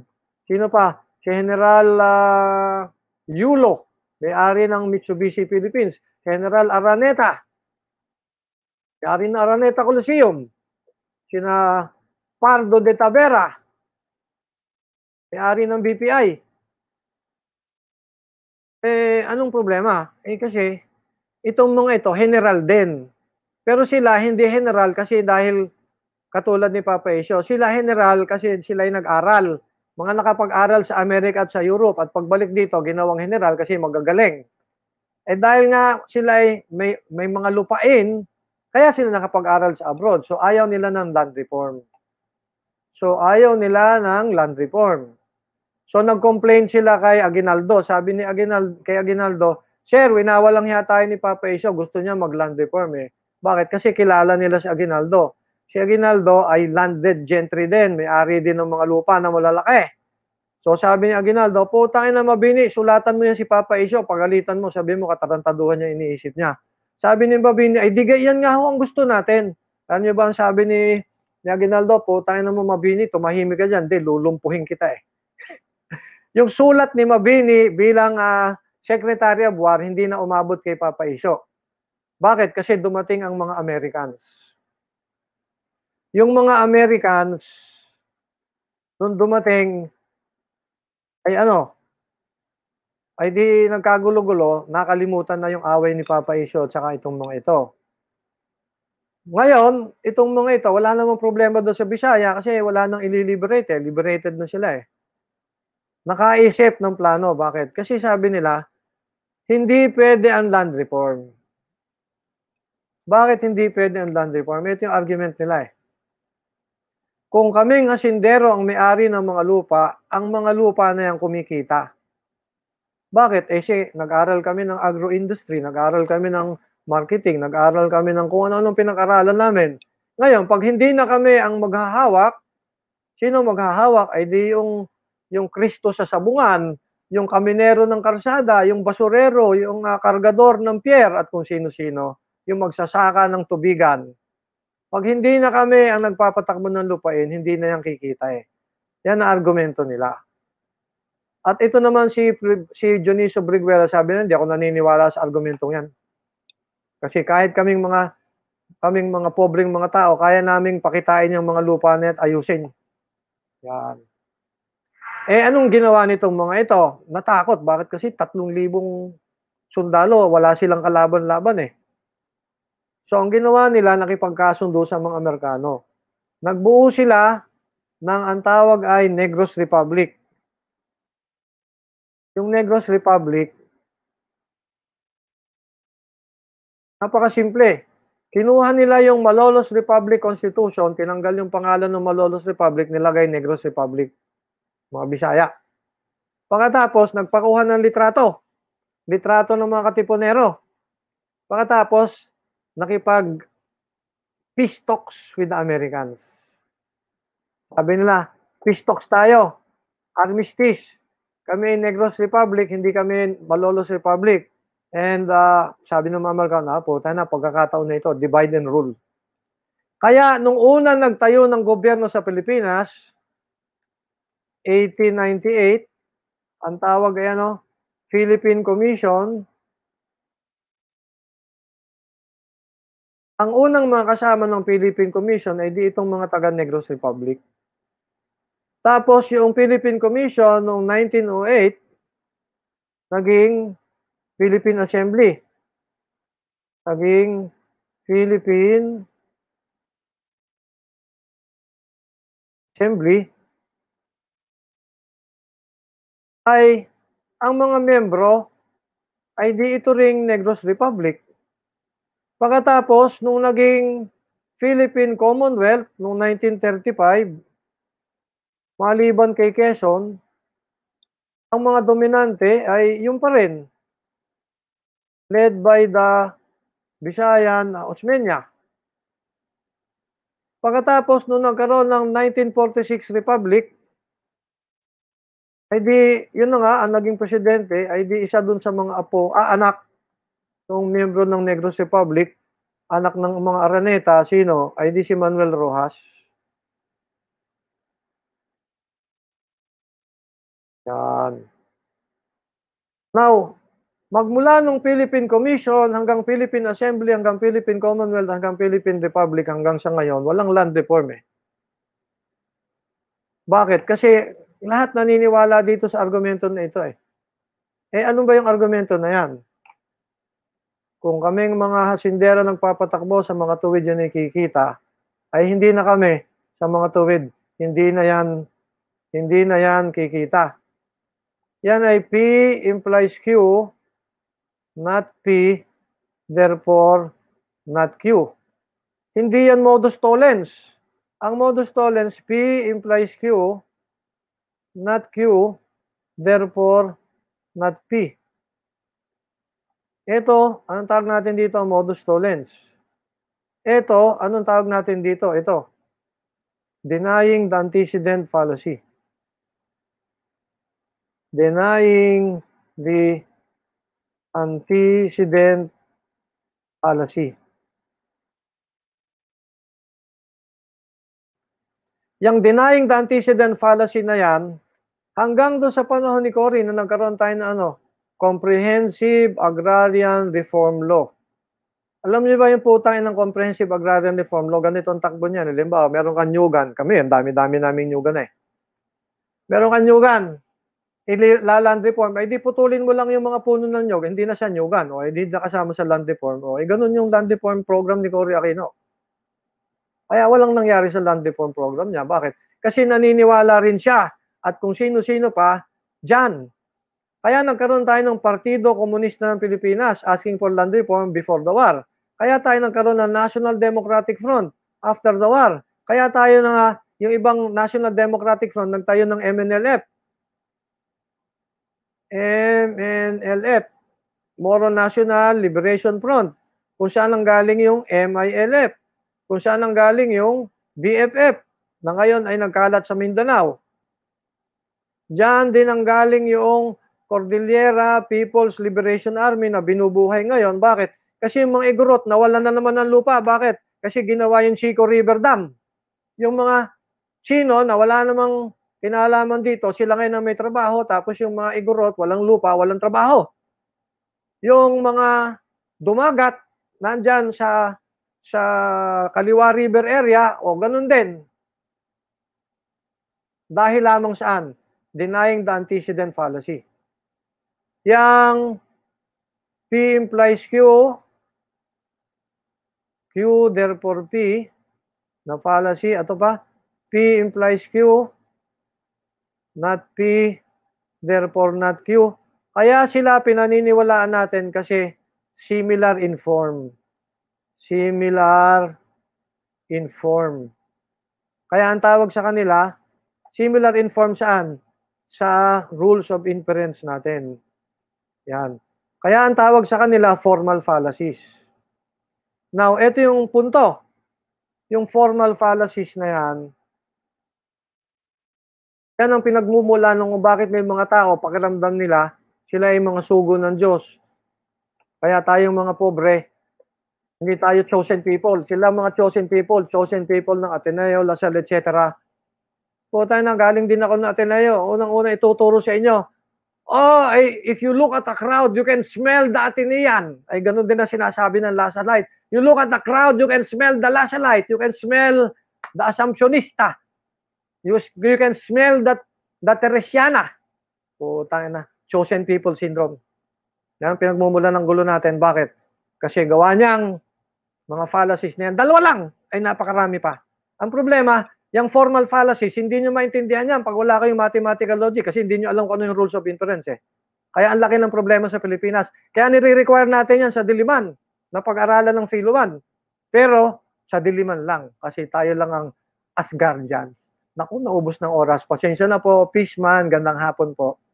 Sino pa? Si General uh, Yulo, may-ari ng Mitsubishi Philippines. General Araneta, may-ari ng Araneta Coliseum. Sina Pardo de Tavera, may-ari ng BPI. Eh, anong problema? Eh, kasi itong mga ito, general din. Pero sila hindi general kasi dahil katulad ni Papa Isyo, sila general kasi sila ay nag-aral. Mga nakapag-aral sa Amerika at sa Europe at pagbalik dito, ginawang general kasi magagaling. Eh dahil nga sila ay may, may mga lupain, kaya sila nakapag-aral sa abroad. So ayaw nila ng land reform. So ayaw nila ng land reform. So nag-complain sila kay Aguinaldo. Sabi ni Aguinaldo, kay Aguinaldo, Sir, winawa lang yata ni Papa Isyo. Gusto niya mag-land reform eh. Bakit? Kasi kilala nila si Aguinaldo. Si Aguinaldo ay landed gentry din. May-ari din ng mga lupa na malalaki. So sabi ni Aguinaldo, putangin na mabini, sulatan mo yan si Papa Isyo. Pagalitan mo, sabi mo, katarantaduhan niya iniisip niya. Sabi ni Mabini, ay di yan nga ho ang gusto natin. Alam niyo ba ang sabi ni ni Aguinaldo, tayo na mo Mabini, tumahimik ka dyan, di, lulumpuhin kita eh. yung sulat ni Mabini bilang uh, Secretary of War, hindi na umabot kay Papa Isyo. Bakit? Kasi dumating ang mga Americans. Yung mga Americans, nung dumating, ay ano, ay di nagkagulo-gulo, nakalimutan na yung away ni Papa Isyo at saka itong mga ito. Ngayon, itong mga ito, wala namang problema doon sa Bisaya kasi wala nang ililiberate. Eh. Liberated na sila eh. Nakaisip ng plano. Bakit? Kasi sabi nila, hindi pwede ang land reform. Bakit hindi pwede ang land reform? Ito yung argument nila eh. Kung kaming asindero ang may-ari ng mga lupa, ang mga lupa na yan kumikita. Bakit? Eh, si, nag-aral kami ng agro-industry, nag-aral kami ng marketing, nag-aral kami ng kung ano-anong pinag-aralan namin. Ngayon, pag hindi na kami ang maghahawak, sino maghahawak? Ay di yung, yung Kristo sa sabungan, yung kaminero ng karsada, yung basurero, yung uh, kargador ng pier at kung sino-sino, yung magsasaka ng tubigan. Pag hindi na kami ang nagpapatakbo ng lupain, hindi na yan kikita eh. Yan ang argumento nila. At ito naman si si Dioniso Briguera sabi na hindi ako naniniwala sa argumentong yan. Kasi kahit kaming mga kaming mga pobreng mga tao, kaya naming pakitain yung mga lupa na at ayusin. Yan. Eh, anong ginawa nitong mga ito? Natakot. Bakit kasi 3,000 sundalo, wala silang kalaban-laban eh. So, ang ginawa nila, nakipagkasundo sa mga Amerikano. Nagbuo sila ng ang tawag ay Negros Republic. Yung Negros Republic, Napakasimple. Kinuha nila yung Malolos Republic Constitution, tinanggal yung pangalan ng Malolos Republic, nilagay Negros Republic. Mga Bisaya. Pagkatapos, nagpakuha ng litrato. Litrato ng mga katipunero. Pagkatapos, nakipag peace talks with the Americans. Sabi nila, peace talks tayo. Armistice. Kami Negros Republic, hindi kami Malolos Republic. And uh, sabi ng ka na, po, tayo na, pagkakataon na ito, divide and rule. Kaya nung una nagtayo ng gobyerno sa Pilipinas, 1898, ang tawag ay ano, Philippine Commission, ang unang mga kasama ng Philippine Commission ay di itong mga taga Negros Republic. Tapos yung Philippine Commission noong 1908, naging Philippine Assembly. Saging Philippine Assembly ay ang mga miyembro ay di ito ring Negros Republic. Pagkatapos, nung naging Philippine Commonwealth noong 1935, maliban kay Quezon, ang mga dominante ay yung pa rin, led by the Bisayan uh, Osmeña. Pagkatapos noon nagkaroon ng 1946 Republic, ay di, yun na nga, ang naging presidente, ay di isa dun sa mga apo, ah, anak, ng miyembro ng Negros Republic, anak ng mga Araneta, sino? Ay di si Manuel Rojas. Yan. Now, magmula nung Philippine Commission hanggang Philippine Assembly hanggang Philippine Commonwealth hanggang Philippine Republic hanggang sa ngayon, walang land reform eh. Bakit? Kasi lahat naniniwala dito sa argumento na ito eh. Eh ano ba yung argumento na yan? Kung kaming mga hasindera ng papatakbo sa mga tuwid yun ikikita, ay hindi na kami sa mga tuwid. Hindi na yan, hindi na yan kikita. Yan ay P implies Q not P, therefore not Q. Hindi yan modus tollens. Ang modus tollens, P implies Q, not Q, therefore not P. Ito, anong tawag natin dito? Modus tollens. Ito, anong tawag natin dito? Ito. Denying the antecedent fallacy. Denying the antecedent fallacy. Yang denying the antecedent fallacy na yan, hanggang do sa panahon ni Cory na nagkaroon tayo ng ano, Comprehensive Agrarian Reform Law. Alam niyo ba yung putang ng Comprehensive Agrarian Reform Law? Ganito ang takbo niyan. Halimbawa, meron kang nyugan. Kami, ang dami-dami naming nyugan eh. Meron kang nyugan ilaland reform, ay eh, di putulin mo lang yung mga puno ng nyog, hindi na siya nyugan, o hindi eh, na kasama sa land reform, o ay eh, ganun yung land reform program ni Cory Aquino. Kaya walang nangyari sa land reform program niya. Bakit? Kasi naniniwala rin siya at kung sino-sino pa, dyan. Kaya nagkaroon tayo ng Partido Komunista ng Pilipinas asking for land reform before the war. Kaya tayo nagkaroon ng National Democratic Front after the war. Kaya tayo na yung ibang National Democratic Front nagtayo ng MNLF MNLF, Moro National Liberation Front, kung saan ang galing yung MILF, kung saan ang galing yung BFF, na ngayon ay nagkalat sa Mindanao. Diyan din ang galing yung Cordillera People's Liberation Army na binubuhay ngayon. Bakit? Kasi yung mga igorot, nawalan na naman ng lupa. Bakit? Kasi ginawa yung Chico River Dam. Yung mga Chino, nawala namang Inaalaman dito, sila ngayon ang may trabaho, tapos yung mga igorot, walang lupa, walang trabaho. Yung mga dumagat, nandyan sa, sa Kaliwa River area, o ganun din. Dahil lamang saan? Denying the antecedent fallacy. Yang P implies Q, Q therefore P, na fallacy, ato pa, P implies Q, not P, therefore not Q. Kaya sila pinaniniwalaan natin kasi similar in form. Similar in form. Kaya ang tawag sa kanila, similar in form saan? Sa rules of inference natin. Yan. Kaya ang tawag sa kanila, formal fallacies. Now, ito yung punto. Yung formal fallacies na yan, yan ang pinagmumula ng bakit may mga tao, pakiramdam nila, sila ay mga sugo ng Diyos. Kaya tayong mga pobre, hindi tayo chosen people. Sila mga chosen people, chosen people ng Ateneo, Lasal, etc. Po tayo na, galing din ako ng Ateneo. Unang-una ituturo sa inyo. Oh, ay, eh, if you look at the crowd, you can smell the Atenean. Ay, ganun din na sinasabi ng Lazalite. You look at the crowd, you can smell the Lazalite. You can smell the Assumptionista. You, you can smell that, that Teresiana. Putang na. Chosen people syndrome. Yan ang pinagmumula ng gulo natin. Bakit? Kasi gawa niyang mga fallacies na yan. Dalawa lang. Ay napakarami pa. Ang problema, yung formal fallacies, hindi niyo maintindihan yan pag wala kayong mathematical logic kasi hindi niyo alam kung ano yung rules of inference eh. Kaya ang laki ng problema sa Pilipinas. Kaya nire-require natin yan sa Diliman na pag-aralan ng Filuan. Pero sa Diliman lang kasi tayo lang ang Asgardians. Naku, naubos ng oras. Pasensya na po, Fishman. Gandang hapon po.